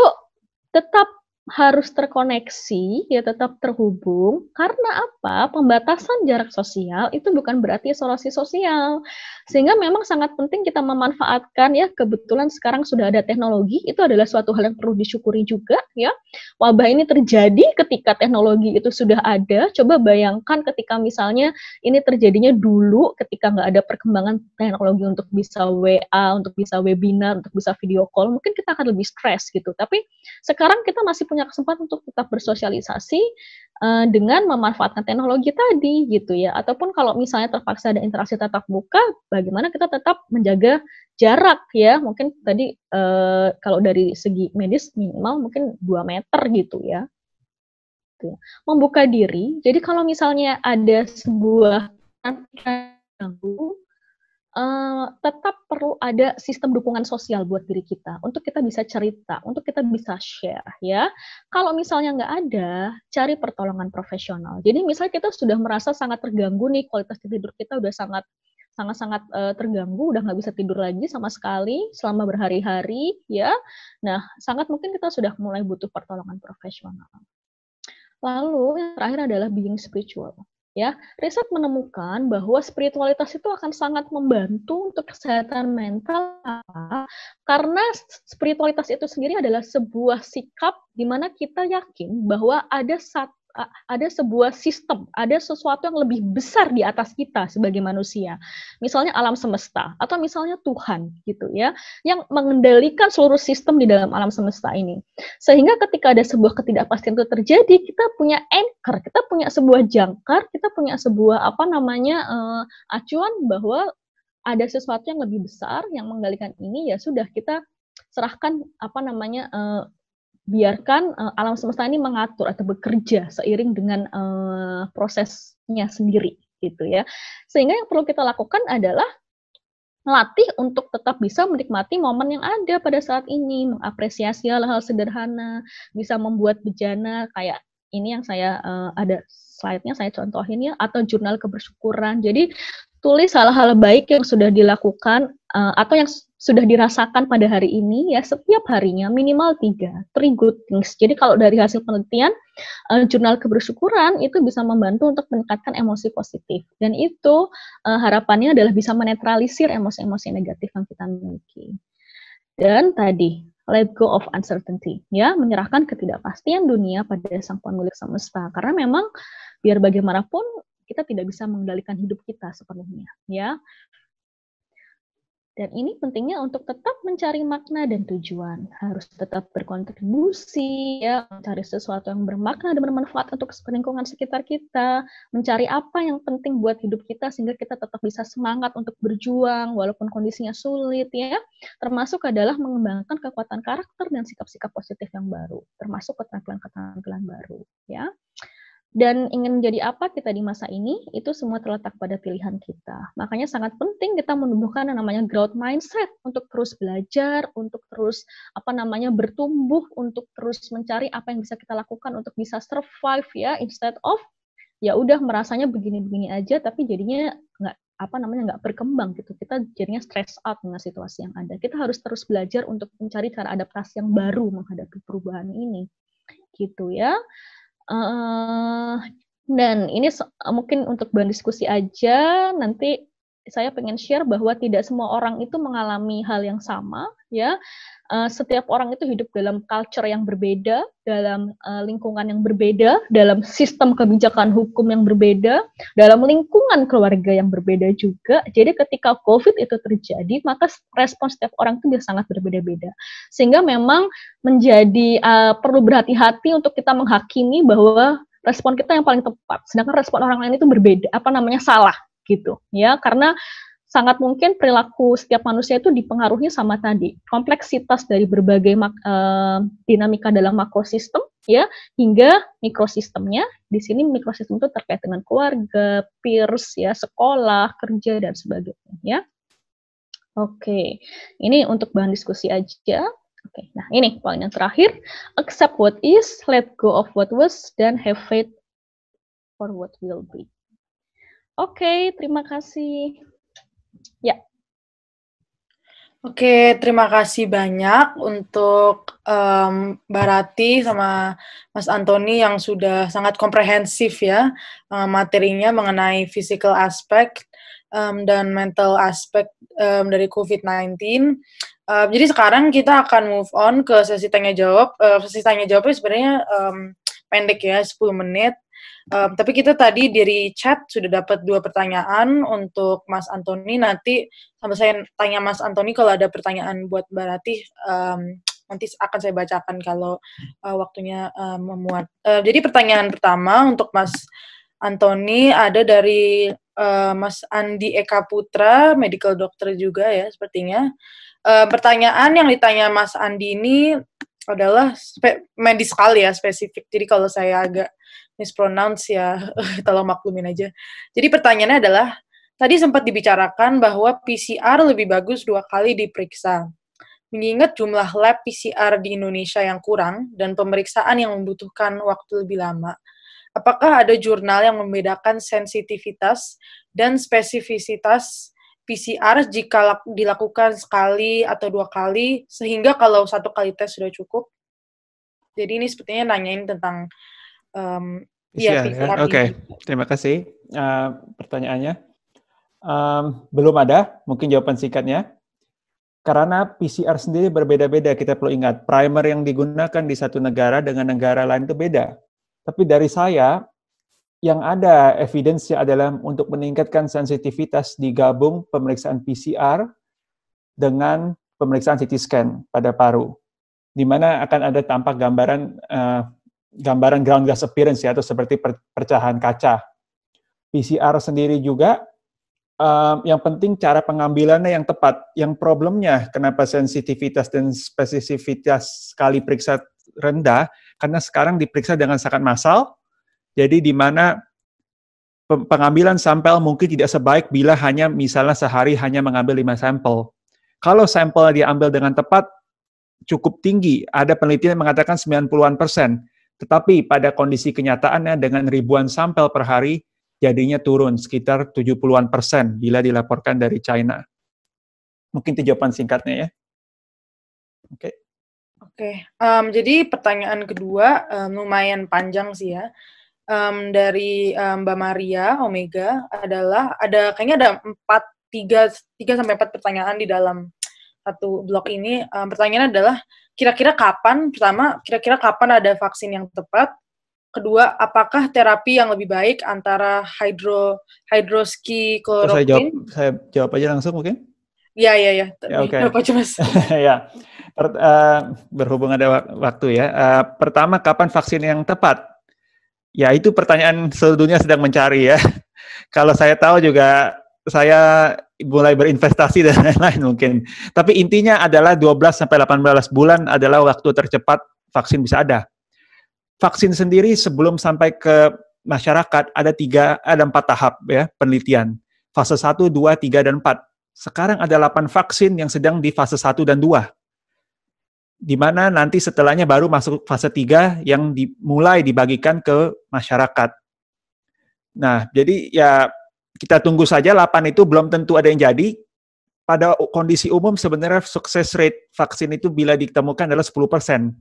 tetap harus terkoneksi, ya tetap terhubung. Karena apa? Pembatasan jarak sosial itu bukan berarti isolasi sosial. Sehingga memang sangat penting kita memanfaatkan ya kebetulan sekarang sudah ada teknologi, itu adalah suatu hal yang perlu disyukuri juga ya. Wabah ini terjadi ketika teknologi itu sudah ada. Coba bayangkan ketika misalnya ini terjadinya dulu ketika nggak ada perkembangan teknologi untuk bisa WA, untuk bisa webinar, untuk bisa video call, mungkin kita akan lebih stres gitu. Tapi sekarang kita masih punya punya kesempatan untuk tetap bersosialisasi uh, dengan memanfaatkan teknologi tadi gitu ya. Ataupun kalau misalnya terpaksa ada interaksi tatap muka, bagaimana kita tetap menjaga jarak ya. Mungkin tadi uh, kalau dari segi medis minimal mungkin 2 meter gitu ya. Gitu ya. Membuka diri. Jadi kalau misalnya ada sebuah Uh, tetap perlu ada sistem dukungan sosial buat diri kita untuk kita bisa cerita, untuk kita bisa share ya. Kalau misalnya nggak ada, cari pertolongan profesional. Jadi misalnya kita sudah merasa sangat terganggu nih kualitas tidur kita udah sangat sangat-sangat uh, terganggu, udah nggak bisa tidur lagi sama sekali selama berhari-hari ya. Nah, sangat mungkin kita sudah mulai butuh pertolongan profesional. Lalu yang terakhir adalah being spiritual ya riset menemukan bahwa spiritualitas itu akan sangat membantu untuk kesehatan mental karena spiritualitas itu sendiri adalah sebuah sikap di mana kita yakin bahwa ada satu ada sebuah sistem, ada sesuatu yang lebih besar di atas kita sebagai manusia. Misalnya alam semesta atau misalnya Tuhan gitu ya, yang mengendalikan seluruh sistem di dalam alam semesta ini. Sehingga ketika ada sebuah ketidakpastian itu terjadi, kita punya anchor, kita punya sebuah jangkar, kita punya sebuah apa namanya uh, acuan bahwa ada sesuatu yang lebih besar yang mengendalikan ini ya sudah kita serahkan apa namanya uh, biarkan uh, alam semesta ini mengatur atau bekerja seiring dengan uh, prosesnya sendiri gitu ya. Sehingga yang perlu kita lakukan adalah melatih untuk tetap bisa menikmati momen yang ada pada saat ini, mengapresiasi hal-hal sederhana, bisa membuat bejana kayak ini yang saya uh, ada slide-nya saya contohin ya atau jurnal kebersyukuran. Jadi tulis hal-hal baik yang sudah dilakukan uh, atau yang sudah dirasakan pada hari ini ya setiap harinya minimal tiga three good things. Jadi kalau dari hasil penelitian uh, jurnal kebersyukuran itu bisa membantu untuk meningkatkan emosi positif dan itu uh, harapannya adalah bisa menetralisir emosi-emosi negatif yang kita miliki. Dan tadi let go of uncertainty, ya, menyerahkan ketidakpastian dunia pada sang pemilik semesta. Karena memang biar bagaimanapun kita tidak bisa mengendalikan hidup kita sepenuhnya, ya. Dan ini pentingnya untuk tetap mencari makna dan tujuan. Harus tetap berkontribusi, ya, mencari sesuatu yang bermakna dan bermanfaat untuk lingkungan sekitar kita, mencari apa yang penting buat hidup kita sehingga kita tetap bisa semangat untuk berjuang walaupun kondisinya sulit, ya. Termasuk adalah mengembangkan kekuatan karakter dan sikap-sikap positif yang baru, termasuk keterampilan-keterampilan baru, ya dan ingin menjadi apa kita di masa ini, itu semua terletak pada pilihan kita. Makanya sangat penting kita menumbuhkan yang namanya growth mindset untuk terus belajar, untuk terus apa namanya bertumbuh, untuk terus mencari apa yang bisa kita lakukan untuk bisa survive ya, instead of ya udah merasanya begini-begini aja, tapi jadinya nggak apa namanya nggak berkembang gitu. Kita jadinya stress out dengan situasi yang ada. Kita harus terus belajar untuk mencari cara adaptasi yang baru menghadapi perubahan ini, gitu ya. Uh, dan ini so, mungkin untuk bahan diskusi aja nanti saya pengen share bahwa tidak semua orang itu mengalami hal yang sama ya eh, setiap orang itu hidup dalam culture yang berbeda dalam eh, lingkungan yang berbeda dalam sistem kebijakan hukum yang berbeda dalam lingkungan keluarga yang berbeda juga jadi ketika covid itu terjadi maka respon setiap orang itu bisa sangat berbeda-beda sehingga memang menjadi uh, perlu berhati-hati untuk kita menghakimi bahwa respon kita yang paling tepat sedangkan respon orang lain itu berbeda apa namanya salah gitu ya karena sangat mungkin perilaku setiap manusia itu dipengaruhi sama tadi kompleksitas dari berbagai mak- eh, dinamika dalam makrosistem ya hingga mikrosistemnya di sini mikrosistem itu terkait dengan keluarga peers ya sekolah kerja dan sebagainya ya Oke, ini untuk bahan diskusi aja. Oke, nah ini poin yang terakhir. Accept what is, let go of what was, dan have faith for what will be. Oke, okay, terima kasih. Ya. Oke, terima kasih banyak untuk um, Barati sama Mas Antoni yang sudah sangat komprehensif ya um, materinya mengenai physical aspect um, dan mental aspect um, dari COVID-19. Um, jadi sekarang kita akan move on ke sesi tanya jawab. Uh, sesi tanya jawabnya sebenarnya um, pendek ya, 10 menit. Um, tapi kita tadi dari chat sudah dapat dua pertanyaan untuk Mas Antoni. Nanti sama saya tanya Mas Antoni kalau ada pertanyaan buat Mbak Ratih, um, nanti akan saya bacakan kalau uh, waktunya uh, memuat. Uh, jadi pertanyaan pertama untuk Mas Antoni ada dari uh, Mas Andi Eka Putra, medical doctor juga ya sepertinya. Uh, pertanyaan yang ditanya Mas Andi ini adalah medis sekali ya spesifik. Jadi kalau saya agak mispronounce ya, tolong maklumin aja. Jadi pertanyaannya adalah, tadi sempat dibicarakan bahwa PCR lebih bagus dua kali diperiksa. Mengingat jumlah lab PCR di Indonesia yang kurang dan pemeriksaan yang membutuhkan waktu lebih lama, apakah ada jurnal yang membedakan sensitivitas dan spesifisitas PCR jika dilakukan sekali atau dua kali, sehingga kalau satu kali tes sudah cukup? Jadi ini sepertinya nanyain tentang um, ya, PCR. ya. Oke, okay. terima kasih uh, pertanyaannya. Um, belum ada, mungkin jawaban singkatnya. Karena PCR sendiri berbeda-beda, kita perlu ingat. Primer yang digunakan di satu negara dengan negara lain itu beda. Tapi dari saya, yang ada evidence adalah untuk meningkatkan sensitivitas digabung pemeriksaan PCR dengan pemeriksaan CT scan pada paru, di mana akan ada tampak gambaran uh, gambaran ground glass appearance ya, atau seperti per, percahan kaca. PCR sendiri juga, um, yang penting cara pengambilannya yang tepat. Yang problemnya, kenapa sensitivitas dan spesifitas sekali periksa rendah, karena sekarang diperiksa dengan sangat massal, jadi di mana pengambilan sampel mungkin tidak sebaik bila hanya misalnya sehari hanya mengambil 5 sampel. Kalau sampel diambil dengan tepat cukup tinggi, ada penelitian yang mengatakan 90-an persen. Tetapi pada kondisi kenyataannya dengan ribuan sampel per hari, jadinya turun sekitar 70-an persen bila dilaporkan dari China. Mungkin itu jawaban singkatnya ya. Oke. Okay. Oke, okay. um, jadi pertanyaan kedua um, lumayan panjang sih ya. Um, dari um, Mbak Maria Omega adalah ada kayaknya ada empat tiga tiga sampai empat pertanyaan di dalam satu blog ini um, pertanyaannya adalah kira-kira kapan pertama kira-kira kapan ada vaksin yang tepat kedua apakah terapi yang lebih baik antara hidro hidroski saya jawab saya jawab aja langsung mungkin Iya, iya, iya. ya oke okay. mas ya per, uh, berhubung ada waktu ya uh, pertama kapan vaksin yang tepat ya itu pertanyaan seluruh dunia sedang mencari ya kalau saya tahu juga saya mulai berinvestasi dan lain-lain mungkin. Tapi intinya adalah 12 sampai 18 bulan adalah waktu tercepat vaksin bisa ada. Vaksin sendiri sebelum sampai ke masyarakat ada tiga ada empat tahap ya penelitian. Fase 1, 2, 3 dan 4. Sekarang ada 8 vaksin yang sedang di fase 1 dan 2. Di mana nanti setelahnya baru masuk fase 3 yang dimulai dibagikan ke masyarakat. Nah, jadi ya kita tunggu saja 8 itu belum tentu ada yang jadi. Pada kondisi umum sebenarnya sukses rate vaksin itu bila ditemukan adalah 10%.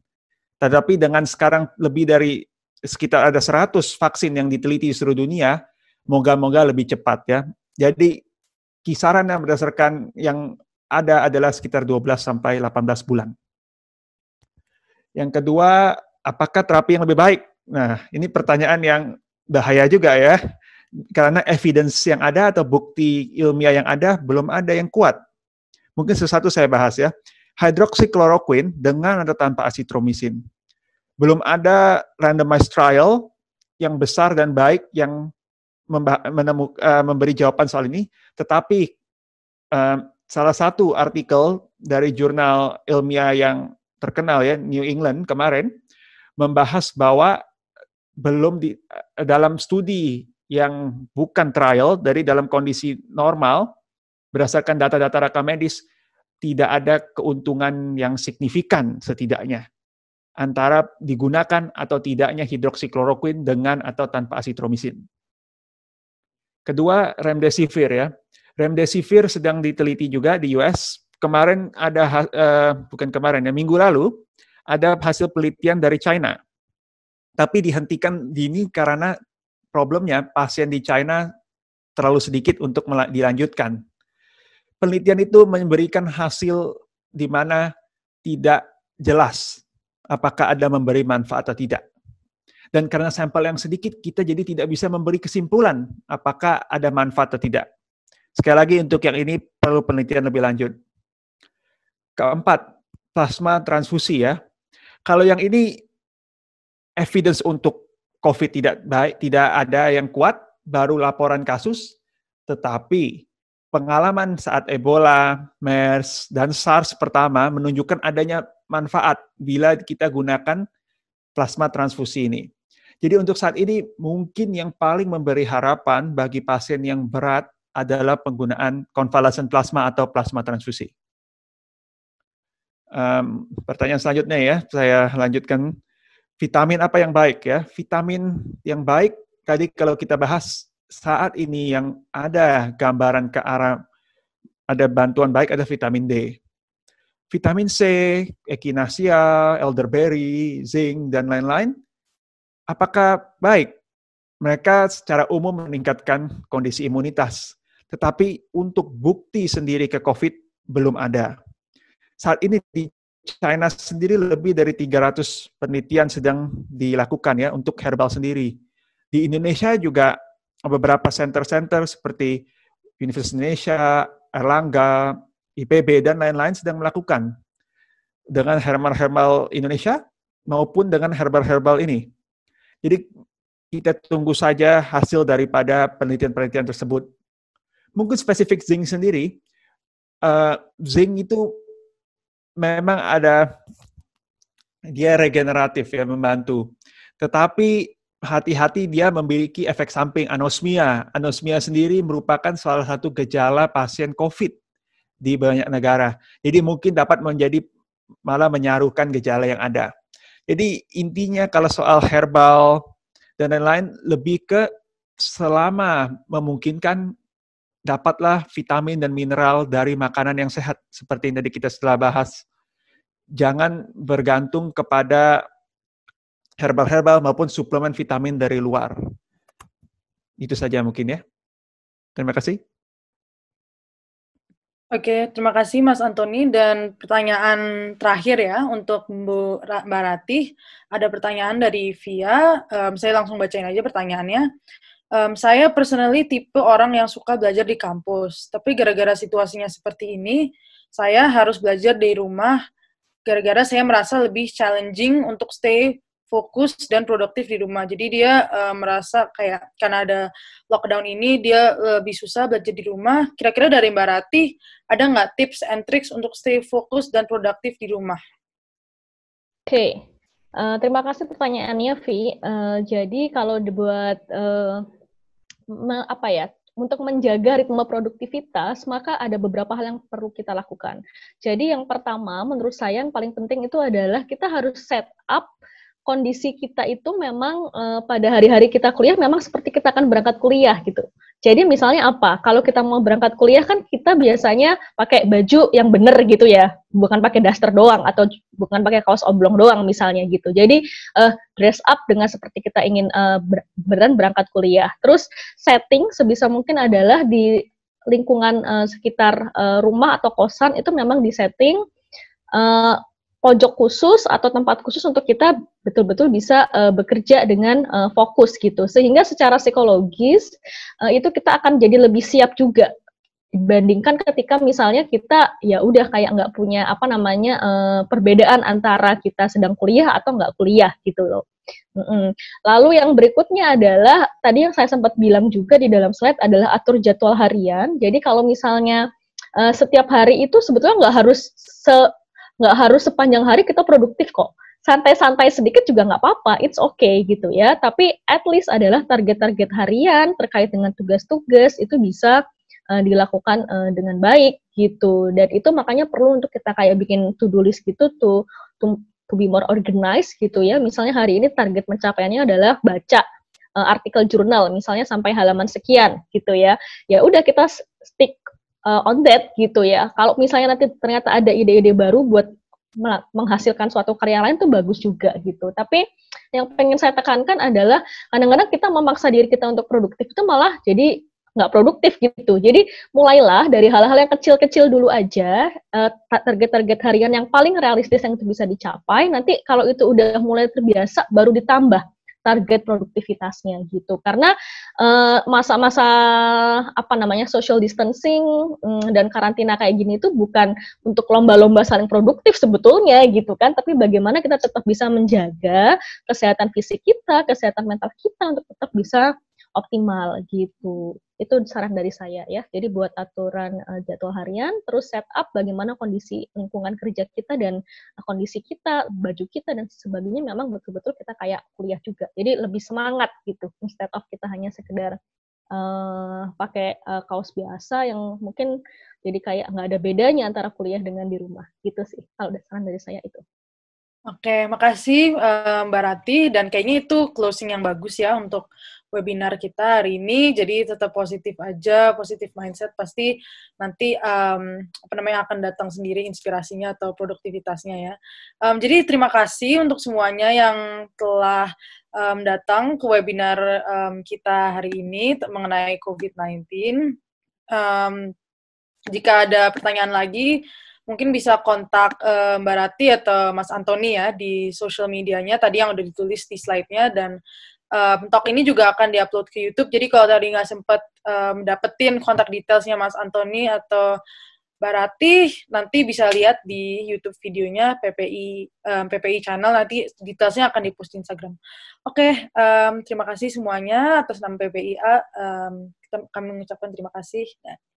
Tetapi dengan sekarang lebih dari sekitar ada 100 vaksin yang diteliti di seluruh dunia, moga-moga lebih cepat ya. Jadi kisaran yang berdasarkan yang ada adalah sekitar 12 sampai 18 bulan. Yang kedua, apakah terapi yang lebih baik? Nah, ini pertanyaan yang bahaya juga ya karena evidence yang ada atau bukti ilmiah yang ada belum ada yang kuat. Mungkin sesuatu saya bahas ya. Hydroxychloroquine dengan atau tanpa asitromisin. Belum ada randomized trial yang besar dan baik yang menemuk, uh, eh, memberi jawaban soal ini, tetapi uh, salah satu artikel dari jurnal ilmiah yang terkenal ya New England kemarin membahas bahwa belum di dalam studi yang bukan trial dari dalam kondisi normal berdasarkan data-data rekam medis tidak ada keuntungan yang signifikan setidaknya antara digunakan atau tidaknya hidroksikloroquine dengan atau tanpa asitromisin. Kedua, remdesivir ya. Remdesivir sedang diteliti juga di US. Kemarin ada uh, bukan kemarin ya, minggu lalu ada hasil penelitian dari China. Tapi dihentikan dini karena problemnya pasien di China terlalu sedikit untuk dilanjutkan. Penelitian itu memberikan hasil di mana tidak jelas apakah ada memberi manfaat atau tidak. Dan karena sampel yang sedikit, kita jadi tidak bisa memberi kesimpulan apakah ada manfaat atau tidak. Sekali lagi untuk yang ini perlu penelitian lebih lanjut. Keempat, plasma transfusi ya. Kalau yang ini evidence untuk COVID tidak baik, tidak ada yang kuat, baru laporan kasus, tetapi pengalaman saat Ebola, MERS, dan SARS pertama menunjukkan adanya manfaat bila kita gunakan plasma transfusi ini. Jadi untuk saat ini mungkin yang paling memberi harapan bagi pasien yang berat adalah penggunaan konvalesen plasma atau plasma transfusi. Um, pertanyaan selanjutnya ya, saya lanjutkan vitamin apa yang baik ya? Vitamin yang baik tadi kalau kita bahas saat ini yang ada gambaran ke arah ada bantuan baik ada vitamin D. Vitamin C, echinacea, elderberry, zinc dan lain-lain apakah baik? Mereka secara umum meningkatkan kondisi imunitas, tetapi untuk bukti sendiri ke COVID belum ada. Saat ini di China sendiri lebih dari 300 penelitian sedang dilakukan ya untuk herbal sendiri. Di Indonesia juga beberapa center-center seperti Universitas Indonesia, Erlangga, IPB, dan lain-lain sedang melakukan dengan herbal-herbal Indonesia maupun dengan herbal-herbal ini. Jadi kita tunggu saja hasil daripada penelitian-penelitian tersebut. Mungkin spesifik zinc sendiri, uh, zinc itu memang ada dia regeneratif ya membantu. Tetapi hati-hati dia memiliki efek samping anosmia. Anosmia sendiri merupakan salah satu gejala pasien COVID di banyak negara. Jadi mungkin dapat menjadi malah menyaruhkan gejala yang ada. Jadi intinya kalau soal herbal dan lain-lain lebih ke selama memungkinkan dapatlah vitamin dan mineral dari makanan yang sehat seperti yang tadi kita setelah bahas. Jangan bergantung kepada herbal-herbal maupun suplemen vitamin dari luar. Itu saja mungkin ya. Terima kasih. Oke, terima kasih Mas Antoni dan pertanyaan terakhir ya untuk Mbak Ratih. Ada pertanyaan dari Via, um, saya langsung bacain aja pertanyaannya um, saya personally tipe orang yang suka belajar di kampus. Tapi gara-gara situasinya seperti ini, saya harus belajar di rumah gara-gara saya merasa lebih challenging untuk stay fokus dan produktif di rumah. Jadi dia uh, merasa kayak karena ada lockdown ini dia lebih susah belajar di rumah. Kira-kira dari Mbak Rati ada nggak tips and tricks untuk stay fokus dan produktif di rumah? Oke, okay. uh, eh, terima kasih pertanyaannya Vi. Uh, jadi kalau dibuat uh, me, apa ya untuk menjaga ritme produktivitas, maka ada beberapa hal yang perlu kita lakukan. Jadi yang pertama, menurut saya yang paling penting itu adalah kita harus set up kondisi kita itu memang uh, pada hari-hari kita kuliah memang seperti kita akan berangkat kuliah gitu. Jadi misalnya apa? Kalau kita mau berangkat kuliah kan kita biasanya pakai baju yang bener gitu ya, bukan pakai daster doang atau bukan pakai kaos oblong doang misalnya gitu. Jadi uh, dress up dengan seperti kita ingin uh, ber berangkat kuliah. Terus setting sebisa mungkin adalah di lingkungan uh, sekitar uh, rumah atau kosan itu memang disetting uh, pojok khusus atau tempat khusus untuk kita betul-betul bisa uh, bekerja dengan uh, fokus gitu sehingga secara psikologis uh, itu kita akan jadi lebih siap juga dibandingkan ketika misalnya kita ya udah kayak nggak punya apa namanya uh, perbedaan antara kita sedang kuliah atau nggak kuliah gitu loh. mm hmm Lalu yang berikutnya adalah tadi yang saya sempat bilang juga di dalam slide adalah atur jadwal harian. Jadi kalau misalnya setiap hari itu sebetulnya nggak harus se nggak harus sepanjang hari kita produktif kok santai-santai sedikit juga nggak apa-apa, it's okay gitu ya. Tapi at least adalah target-target harian terkait dengan tugas-tugas itu bisa uh, dilakukan uh, dengan baik gitu. Dan itu makanya perlu untuk kita kayak bikin to-do list gitu tuh to to be more organized gitu ya. Misalnya hari ini target pencapaiannya adalah baca eh, artikel jurnal misalnya sampai halaman sekian gitu ya. Ya udah kita stick uh, on that gitu ya. Kalau misalnya nanti ternyata ada ide-ide baru buat menghasilkan suatu karya lain tuh bagus juga gitu. Tapi yang pengen saya tekankan adalah kadang-kadang kita memaksa diri kita untuk produktif itu malah jadi nggak produktif gitu. Jadi mulailah dari hal-hal yang kecil-kecil dulu aja, eh, target-target harian yang paling realistis yang bisa dicapai. Nanti kalau itu udah mulai terbiasa, baru ditambah target produktivitasnya gitu. Karena eh, masa-masa uh, apa namanya social distancing um, dan karantina kayak gini itu bukan untuk lomba-lomba saling produktif sebetulnya gitu kan, tapi bagaimana kita tetap bisa menjaga kesehatan fisik kita, kesehatan mental kita untuk tetap bisa optimal gitu. Itu saran dari saya ya. Jadi buat aturan uh, jadwal harian, terus set up bagaimana kondisi lingkungan kerja kita dan eh, kondisi kita, baju kita dan sebagainya memang betul-betul kita kayak kuliah juga. Jadi lebih semangat gitu instead of kita hanya sekedar uh, pakai uh, kaos biasa yang mungkin jadi kayak nggak ada bedanya antara kuliah dengan di rumah gitu sih kalau saran dari saya itu oke okay, makasih Mbak Rati dan kayaknya itu closing yang bagus ya untuk webinar kita hari ini. Jadi tetap positif aja, positif mindset pasti nanti um, apa namanya akan datang sendiri inspirasinya atau produktivitasnya ya. Um, jadi terima kasih untuk semuanya yang telah um, datang ke webinar um, kita hari ini mengenai COVID-19. Um, jika ada pertanyaan lagi, mungkin bisa kontak uh, Mbak Rati atau Mas Antoni ya di social medianya tadi yang udah ditulis di slide-nya dan um, talk ini juga akan diupload ke YouTube. Jadi kalau tadi nggak sempet um, dapetin kontak detailsnya Mas Antoni atau Barati, nanti bisa lihat di YouTube videonya PPI um, PPI channel. Nanti detailsnya akan dipost di Instagram. Oke, okay, um, terima kasih semuanya atas nama PPIA. Um, kita, kami mengucapkan terima kasih. Nah,